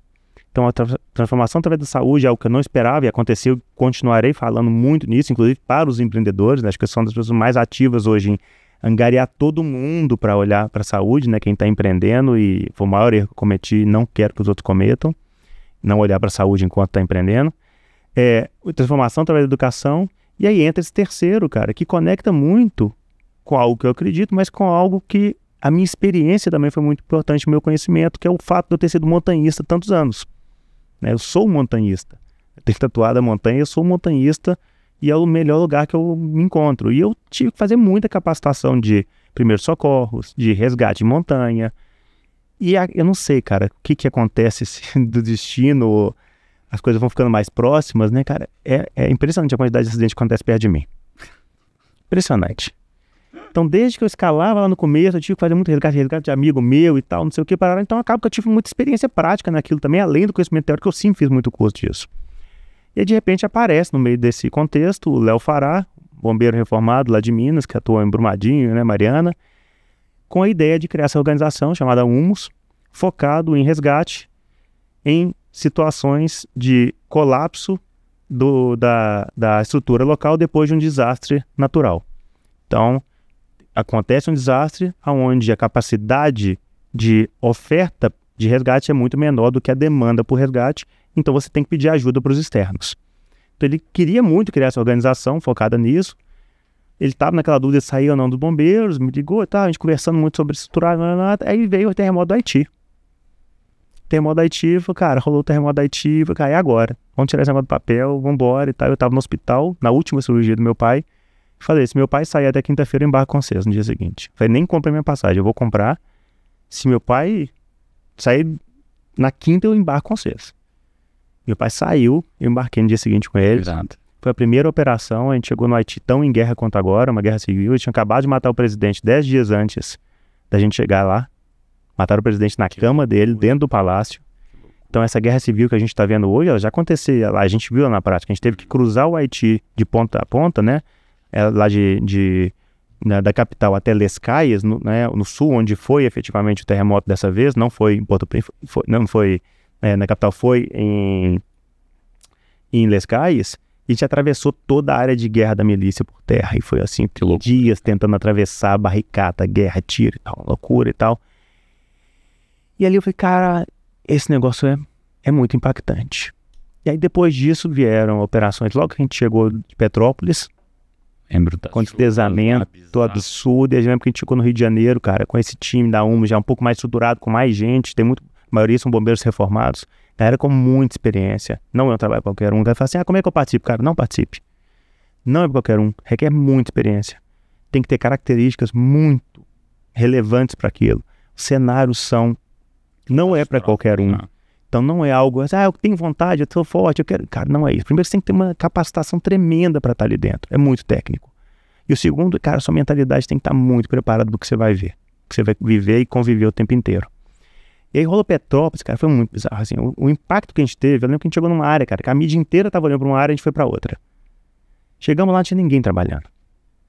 S1: Então, a tra transformação através da saúde é algo que eu não esperava e aconteceu. Continuarei falando muito nisso, inclusive para os empreendedores, né? acho que são das pessoas mais ativas hoje em angariar todo mundo para olhar para a saúde, né? quem está empreendendo, e foi o maior erro que eu cometi, não quero que os outros cometam, não olhar para a saúde enquanto está empreendendo. É, transformação através da educação, e aí entra esse terceiro, cara, que conecta muito com algo que eu acredito, mas com algo que a minha experiência também foi muito importante, o meu conhecimento, que é o fato de eu ter sido montanhista tantos anos. Né? Eu sou montanhista. Eu tenho tatuado a montanha, eu sou montanhista e é o melhor lugar que eu me encontro. E eu tive que fazer muita capacitação de primeiros socorros, de resgate em montanha. E a, eu não sei, cara, o que, que acontece [LAUGHS] do destino, as coisas vão ficando mais próximas, né, cara? É, é impressionante a quantidade de acidentes que acontece perto de mim. Impressionante. Então, desde que eu escalava lá no começo, eu tive que fazer muito resgate, resgate de amigo meu e tal, não sei o que, parar. Então, acaba que eu tive muita experiência prática naquilo também, além do conhecimento teórico, eu sim fiz muito curso disso. E aí, de repente aparece no meio desse contexto o Léo Fará, bombeiro reformado lá de Minas, que atua em Brumadinho, né, Mariana, com a ideia de criar essa organização chamada Humus, focado em resgate em situações de colapso do, da, da estrutura local depois de um desastre natural. Então, acontece um desastre onde a capacidade de oferta de resgate é muito menor do que a demanda por resgate, então você tem que pedir ajuda para os externos. Então ele queria muito criar essa organização focada nisso. Ele estava naquela dúvida de sair ou não dos bombeiros, me ligou, tá, a gente conversando muito sobre estruturar, aí veio o terremoto do Haiti. terremoto do Haiti, falei, cara, rolou o terremoto do Haiti, falei, cara, é agora? Vamos tirar esse negócio do papel, vamos embora e tal. Eu estava no hospital, na última cirurgia do meu pai, Falei, se meu pai sair até quinta-feira, eu embarco com vocês no dia seguinte. Falei, nem comprei minha passagem, eu vou comprar. Se meu pai sair na quinta, eu embarco com vocês. Meu pai saiu, eu embarquei no dia seguinte com eles. Exato. Foi a primeira operação, a gente chegou no Haiti tão em guerra quanto agora, uma guerra civil. Eles tinham acabado de matar o presidente dez dias antes da gente chegar lá. Mataram o presidente na que cama dele, dentro do palácio. Então essa guerra civil que a gente está vendo hoje, ela já aconteceu, a gente viu na prática. A gente teve que cruzar o Haiti de ponta a ponta, né? É lá de, de né, da capital até Lescaias, no, né, no, sul, onde foi efetivamente o terremoto dessa vez, não foi em Porto Príncipe, não foi é, na capital, foi em, em e a gente atravessou toda a área de guerra da milícia por terra. E foi assim, dias tentando atravessar barricada, guerra, tiro e tal, loucura e tal. E ali eu falei, cara, esse negócio é, é muito impactante. E aí depois disso vieram operações, logo que a gente chegou de Petrópolis, é brutal. Quanto desamento é absurdo. E a gente que a gente ficou no Rio de Janeiro, cara, com esse time da UMA já um pouco mais estruturado, com mais gente, tem muito. A maioria são bombeiros reformados. Galera com muita experiência. Não é um trabalho qualquer um. Vai falar assim: ah, como é que eu participo? Cara, não participe. Não é qualquer um. Requer muita experiência. Tem que ter características muito relevantes para aquilo. Cenários são. Não é para qualquer um. Né? Então não é algo assim, ah, eu tenho vontade, eu sou forte, eu quero. Cara, não é isso. Primeiro você tem que ter uma capacitação tremenda para estar tá ali dentro. É muito técnico. E o segundo, cara, sua mentalidade tem que estar tá muito preparada do que você vai ver, que você vai viver e conviver o tempo inteiro. E aí rolou Petrópolis, cara, foi muito bizarro. Assim, o, o, impacto que a gente teve, eu lembro que a gente chegou numa área, cara, que a mídia inteira tava olhando para uma área, a gente foi para outra. Chegamos lá, não tinha ninguém trabalhando.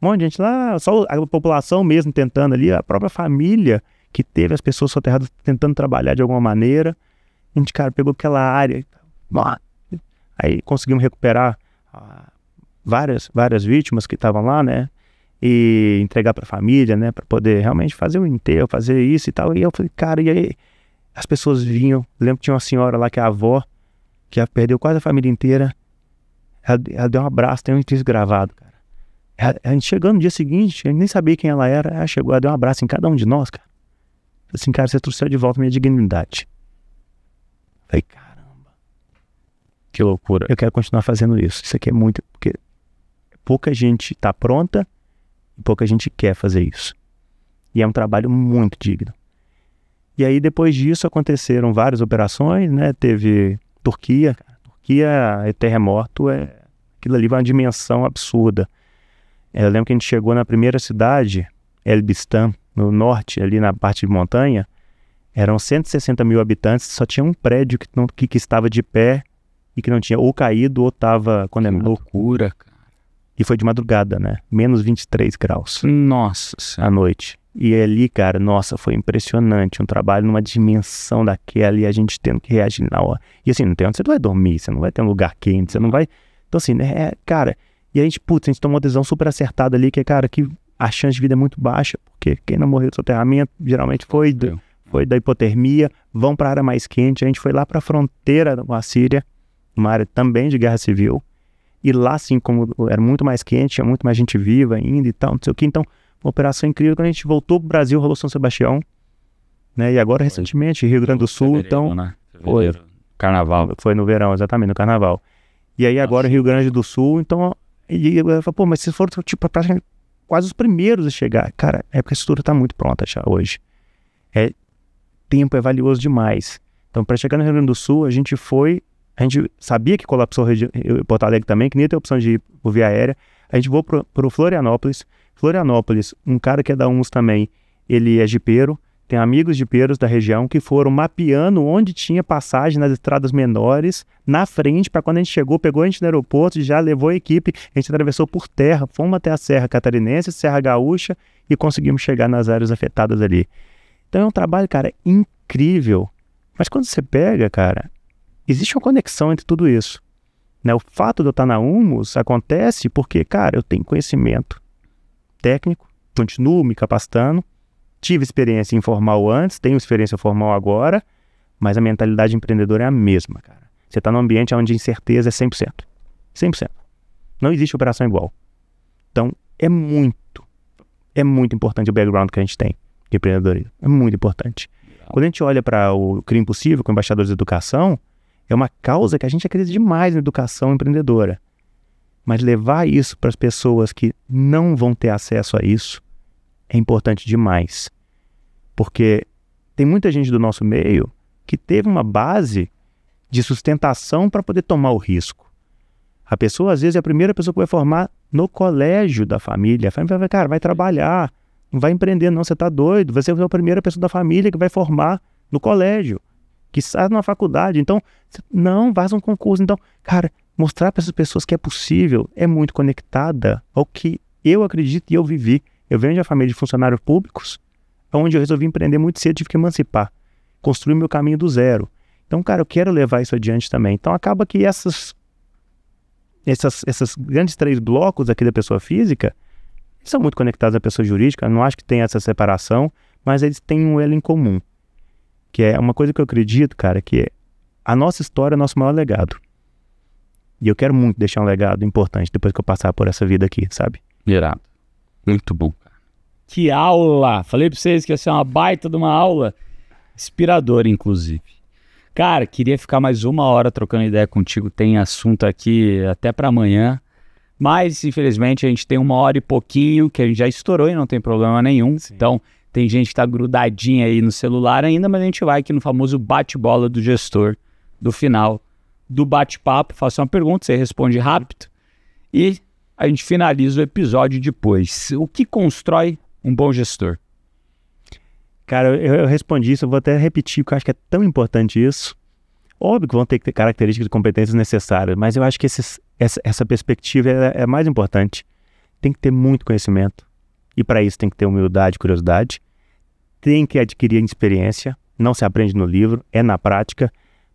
S1: Um monte de gente lá, só a população mesmo tentando ali, a própria família que teve as pessoas soterradas tentando trabalhar de alguma maneira gente cara pegou aquela área. Aí conseguimos recuperar ah, várias, várias vítimas que estavam lá, né? E entregar para a família, né? Para poder realmente fazer o um enterro, fazer isso e tal. E eu falei, cara, e aí? As pessoas vinham. Lembro que tinha uma senhora lá que é a avó, que já perdeu quase a família inteira. Ela, ela deu um abraço, tem um isso gravado, cara. a gente chegando no dia seguinte, a gente nem sabia quem ela era. Ela chegou, ela deu um abraço em cada um de nós, cara. Assim, cara, você trouxe de volta minha dignidade. Falei, caramba, que loucura. Eu quero continuar fazendo isso. Isso aqui é muito. Porque pouca gente está pronta e pouca gente quer fazer isso. E é um trabalho muito digno. E aí, depois disso, aconteceram várias operações, né? Teve Turquia. Turquia, é terremoto, é... aquilo ali vai uma dimensão absurda. É, eu lembro que a gente chegou na primeira cidade, Elbistan, no norte, ali na parte de montanha, eram 160 mil habitantes, só tinha um prédio que, não, que, que estava de pé e que não tinha ou caído ou estava condenado. Que loucura, cara. E foi de madrugada, né? Menos 23 graus. Nossa. À noite. E ali, cara, nossa, foi impressionante. Um trabalho numa dimensão daquela e a gente tendo que reagir na hora. E assim, não tem onde você vai dormir, você não vai ter um lugar quente, você não vai. Então, assim, né, é, cara. E a gente, putz, a gente tomou uma decisão super acertada ali, que é, cara, que a chance de vida é muito baixa, porque quem não morreu do soterramento geralmente foi. Deu foi da hipotermia, vão para a área mais quente. A gente foi lá para a fronteira com a Síria, uma área também de guerra civil. E lá, assim, como era muito mais quente, tinha muito mais gente viva ainda e tal, não sei o que. Então, uma operação incrível. Quando a gente voltou para o Brasil, rolou São Sebastião, né? E agora, foi. recentemente, Rio Grande do Sul, então... Né? Foi. Carnaval. Foi no verão, exatamente, no carnaval. E aí agora Nossa. Rio Grande do Sul, então... E eu falo, pô, mas vocês foram, tipo, praticamente quase os primeiros a chegar. Cara, é porque a estrutura está muito pronta já hoje. É tempo é valioso demais. Então, para chegar no Rio Grande do Sul, a gente foi. A gente sabia que colapsou eh, Porto Alegre também, que nem tem opção de ir por via aérea. A gente voou para o Florianópolis. Florianópolis, um cara que é da UNS também, ele é jipeiro, tem amigos jipeiros da região que foram mapeando onde tinha passagem nas estradas menores, na frente, para quando a gente chegou, pegou a gente no aeroporto, já levou a equipe, a gente atravessou por terra, fomos até a Serra Catarinense, Serra Gaúcha e conseguimos chegar nas áreas afetadas ali. Então é um trabalho, cara, incrível. Mas quando você pega, cara, existe uma conexão entre tudo isso. Né? O fato de eu estar na Humus acontece porque, cara, eu tenho conhecimento técnico, continuo me capacitando, tive experiência informal antes, tenho experiência formal agora, mas a mentalidade empreendedora é a mesma, cara. Você está num ambiente onde a incerteza é 100%. 100%. Não existe operação igual. Então, é muito, é muito importante o background que a gente tem de é empreendedorismo. É muito importante. Quando a gente olha para o Crime Impossível com embaixadores de educação, é uma causa que a gente acredita demais na educação empreendedora. Mas levar isso para as pessoas que não vão ter acesso a isso é importante demais. Porque tem muita gente do nosso meio que teve uma base de sustentação para poder tomar o risco. A pessoa, às vezes, é a primeira pessoa que vai formar no colégio da família. A família vai, cara, vai trabalhar, não vai empreender, não, você está doido. Você é a primeira pessoa da família que vai formar no colégio, que sai numa faculdade. Então, não, vaza um concurso. Então, cara, mostrar para essas pessoas que é possível é muito conectada ao que eu acredito e eu vivi. Eu venho de uma família de funcionários públicos, onde eu resolvi empreender muito cedo, tive que emancipar, construir meu caminho do zero. Então, cara, eu quero levar isso adiante também. Então, acaba que essas, essas, essas grandes três blocos aqui da pessoa física são muito conectados à pessoa jurídica, não acho que tem essa separação, mas eles têm um elo em comum, que é uma coisa que eu acredito, cara, que é a nossa história é nosso maior legado. E eu quero muito deixar um legado importante depois que eu passar por essa vida aqui, sabe? Irado. Muito bom.
S2: Que aula! Falei pra vocês que ia ser uma baita de uma aula. Inspiradora, inclusive. Cara, queria ficar mais uma hora trocando ideia contigo. Tem assunto aqui até para amanhã. Mas, infelizmente, a gente tem uma hora e pouquinho que a gente já estourou e não tem problema nenhum. Sim. Então, tem gente que está grudadinha aí no celular ainda, mas a gente vai aqui no famoso bate-bola do gestor, do final do bate-papo. Faço uma pergunta, você responde rápido e a gente finaliza o episódio depois. O que
S1: constrói um bom gestor? Cara, eu, eu respondi isso, eu vou até repetir, porque eu acho que é tão importante isso. Óbvio que vão ter que ter características e competências necessárias, mas eu acho que esses, essa, essa, perspectiva é, é mais importante. Tem que ter muito conhecimento. E para isso tem que ter humildade, curiosidade. Tem que adquirir experiência. Não se aprende no livro, é na prática,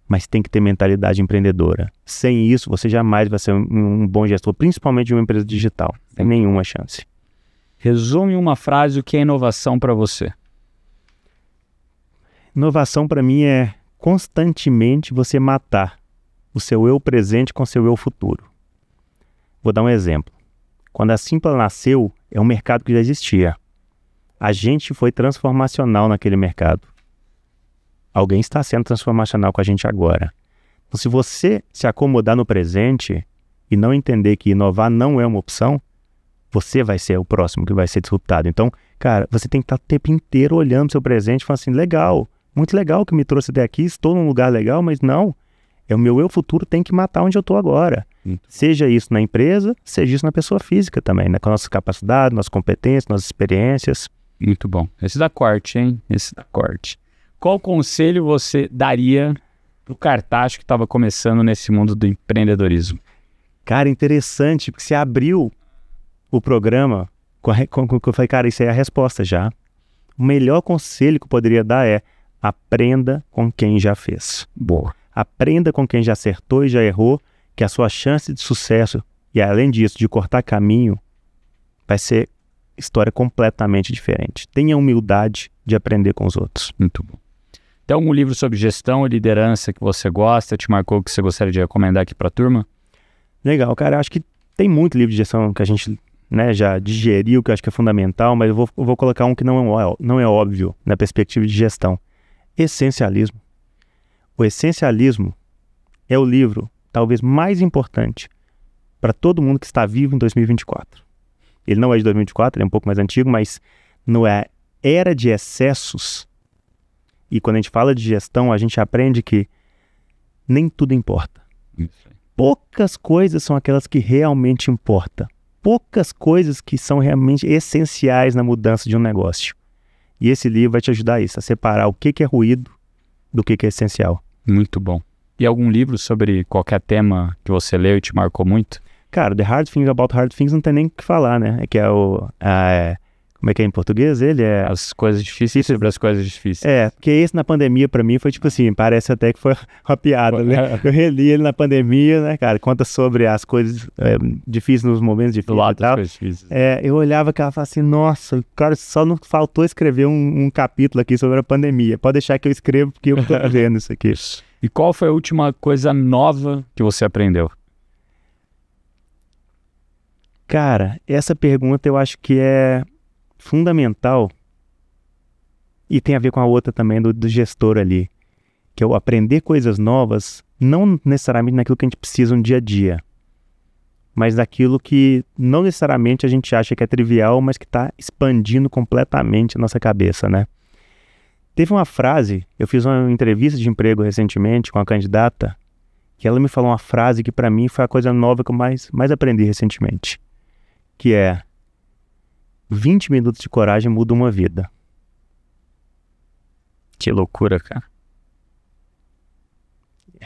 S1: mas tem que ter mentalidade empreendedora. Sem isso, você jamais vai ser um, um bom gestor, principalmente de uma empresa digital. Sem nenhuma chance. Resume
S2: uma frase o que é inovação para você.
S1: Inovação para mim é constantemente você matar o seu eu presente com seu eu futuro. Vou dar um exemplo. Quando a Simpla nasceu, é um mercado que já existia. A gente foi transformacional naquele mercado. Alguém está sendo transformacional com a gente agora. Então, se você se acomodar no presente e não entender que inovar não é uma opção, você vai ser o próximo que vai ser disruptado. Então, cara, você tem que estar o tempo inteiro olhando o seu presente e falando assim: legal, muito legal que me trouxe até aqui, estou num lugar legal, mas não. É o meu eu futuro tem que matar onde eu estou agora. Seja isso na empresa, seja isso na pessoa física também, né? com a nossa capacidade, nossas competências, nossas experiências. Muito bom.
S2: Esse dá corte,
S1: hein? Esse dá corte. Qual conselho
S2: você daria pro cartaz que estava começando nesse mundo do empreendedorismo?
S1: Cara, interessante, porque você abriu o programa com, a, com, com, eu falei, cara, isso aí é a resposta já. O melhor conselho que eu poderia dar é Aprenda com quem já fez. Boa. Aprenda com quem já acertou e já errou, que a sua chance de sucesso e, além disso, de cortar caminho, vai ser história completamente diferente. Tenha humildade de aprender com os outros. Muito bom.
S2: Tem algum livro sobre gestão e liderança que você gosta, te marcou, que você gostaria de recomendar aqui para a turma?
S1: Legal, cara. Acho que tem muito livro de gestão que a gente né, já digeriu, que eu acho que é fundamental, mas eu vou, eu vou colocar um que não é, não é óbvio na perspectiva de gestão, essencialismo. O essencialismo é o livro talvez mais importante para todo mundo que está vivo em 2024. Ele não é de 2024, ele é um pouco mais antigo, mas não é era de excessos. E quando a gente fala de gestão, a gente aprende que nem tudo importa. Poucas coisas são aquelas que realmente importam. Poucas coisas que são realmente essenciais na mudança de um negócio. E esse livro vai te ajudar a isso, a separar o que, que é ruído do que, que é essencial. Muito bom.
S2: E algum livro sobre qualquer tema que você leu e te
S1: marcou muito? Cara, The Hard Things About Hard Things não tem nem o que falar, né? É que é o. é como é que é em português? Ele é. As coisas difíceis sobre as coisas difíceis. É, porque esse na pandemia, para mim, foi tipo assim, parece até que foi [LAUGHS] uma piada, né? É. Eu reli ele na pandemia, né, cara? Conta sobre as coisas é, difíceis nos momentos difíceis. Do lado das difíceis. É, eu olhava que ela falava assim, nossa, cara, só não faltou escrever um, um, capítulo aqui sobre a pandemia. Pode deixar que eu escrevo, porque eu tô [LAUGHS] vendo isso aqui.
S2: e qual foi a última coisa nova que você aprendeu?
S1: Cara, essa pergunta eu acho que é fundamental e tem a ver com a outra também do, do gestor ali, que é o aprender coisas novas, não necessariamente naquilo que a gente precisa no dia a dia, mas daquilo que não necessariamente a gente acha que é trivial, mas que está expandindo completamente a nossa cabeça, né? Teve uma frase, eu fiz uma entrevista de emprego recentemente com a candidata, que ela me falou uma frase que para mim foi a coisa nova que eu mais, mais aprendi recentemente, que é 20 minutos de coragem muda uma vida. Que loucura, cara.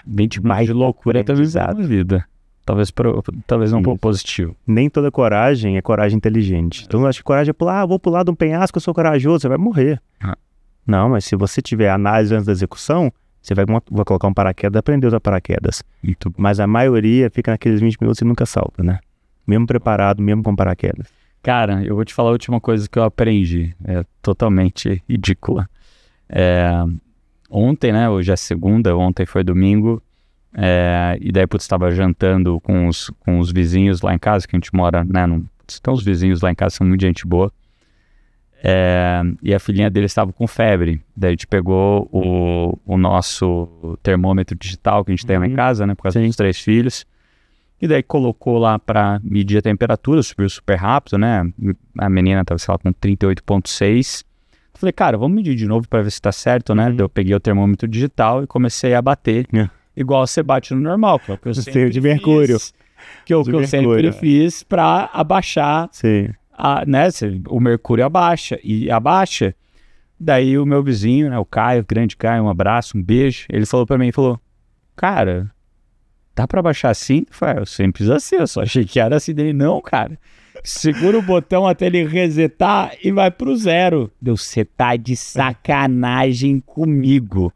S1: 20 é, mais de loucura é talvez a vida. Talvez, pro, talvez não Isso. positivo. Nem toda coragem é coragem inteligente. Então eu acho que coragem é pular, ah, vou pular de um penhasco, eu sou corajoso, você vai morrer. Ah. Não, mas se você tiver análise antes da execução, você vai, colocar um paraquedas, aprendeu a paraquedas. Mas a maioria fica naqueles 20 minutos e nunca salta, né? Mesmo preparado, mesmo com paraquedas.
S2: Cara, eu vou te falar a última coisa que eu aprendi. É totalmente ridícula. É, ontem, né? Hoje é segunda, ontem foi domingo. É, e daí, putz, estava jantando com os, com os vizinhos lá em casa, que a gente mora, né? Num, então, os vizinhos lá em casa são muito gente boa. É, e a filhinha dele estava com febre. Daí a gente pegou o, o nosso termômetro digital que a gente uhum. tem lá em uhum. casa, né? Por causa Sim. dos três filhos. E daí colocou lá para medir a temperatura, subiu super rápido, né? A menina estava, sei lá, com 38,6. Falei, cara, vamos medir de novo para ver se está certo, né? Uhum. Eu peguei o termômetro digital e comecei a bater, uhum. igual você bate no normal, que é o que eu [LAUGHS] sempre de mercúrio. que é o que mercúrio, eu sempre é. fiz para abaixar. Sim. A, né? O mercúrio abaixa e abaixa. Daí o meu vizinho, né, o Caio, grande Caio, um abraço, um beijo. Ele falou para mim, falou, cara, Dá para baixar assim? Falei, eu sempre fiz assim, eu só achei que era assim dele. Não, cara. Segura o botão até ele resetar e vai pro zero. Deu, você tá de sacanagem comigo.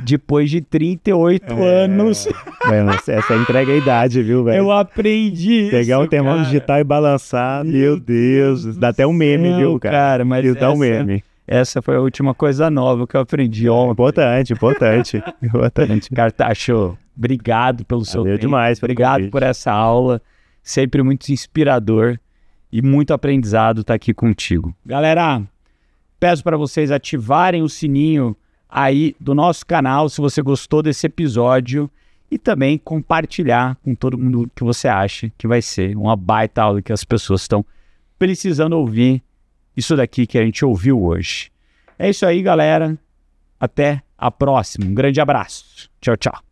S1: Depois de 38 é, anos. Mano, essa entrega é a idade, viu, velho? Eu
S2: aprendi
S1: Pegar isso, um termômetro digital e balançar, meu, meu Deus. Deus. Dá até um meme, céu, viu, cara?
S2: Cara, mas. Dá essa... um meme. Essa foi a última coisa nova que eu aprendi é, ontem. Importante, importante. [LAUGHS] importante. Cartacho, obrigado pelo seu Valeu tempo. demais. Obrigado convite. por essa aula. Sempre muito inspirador e muito aprendizado estar tá aqui contigo. Galera, peço para vocês ativarem o sininho aí do nosso canal se você gostou desse episódio e também compartilhar com todo mundo que você acha que vai ser uma baita aula que as pessoas estão precisando ouvir isso daqui que a gente ouviu hoje. É isso aí, galera. Até a próxima. Um grande abraço. Tchau, tchau.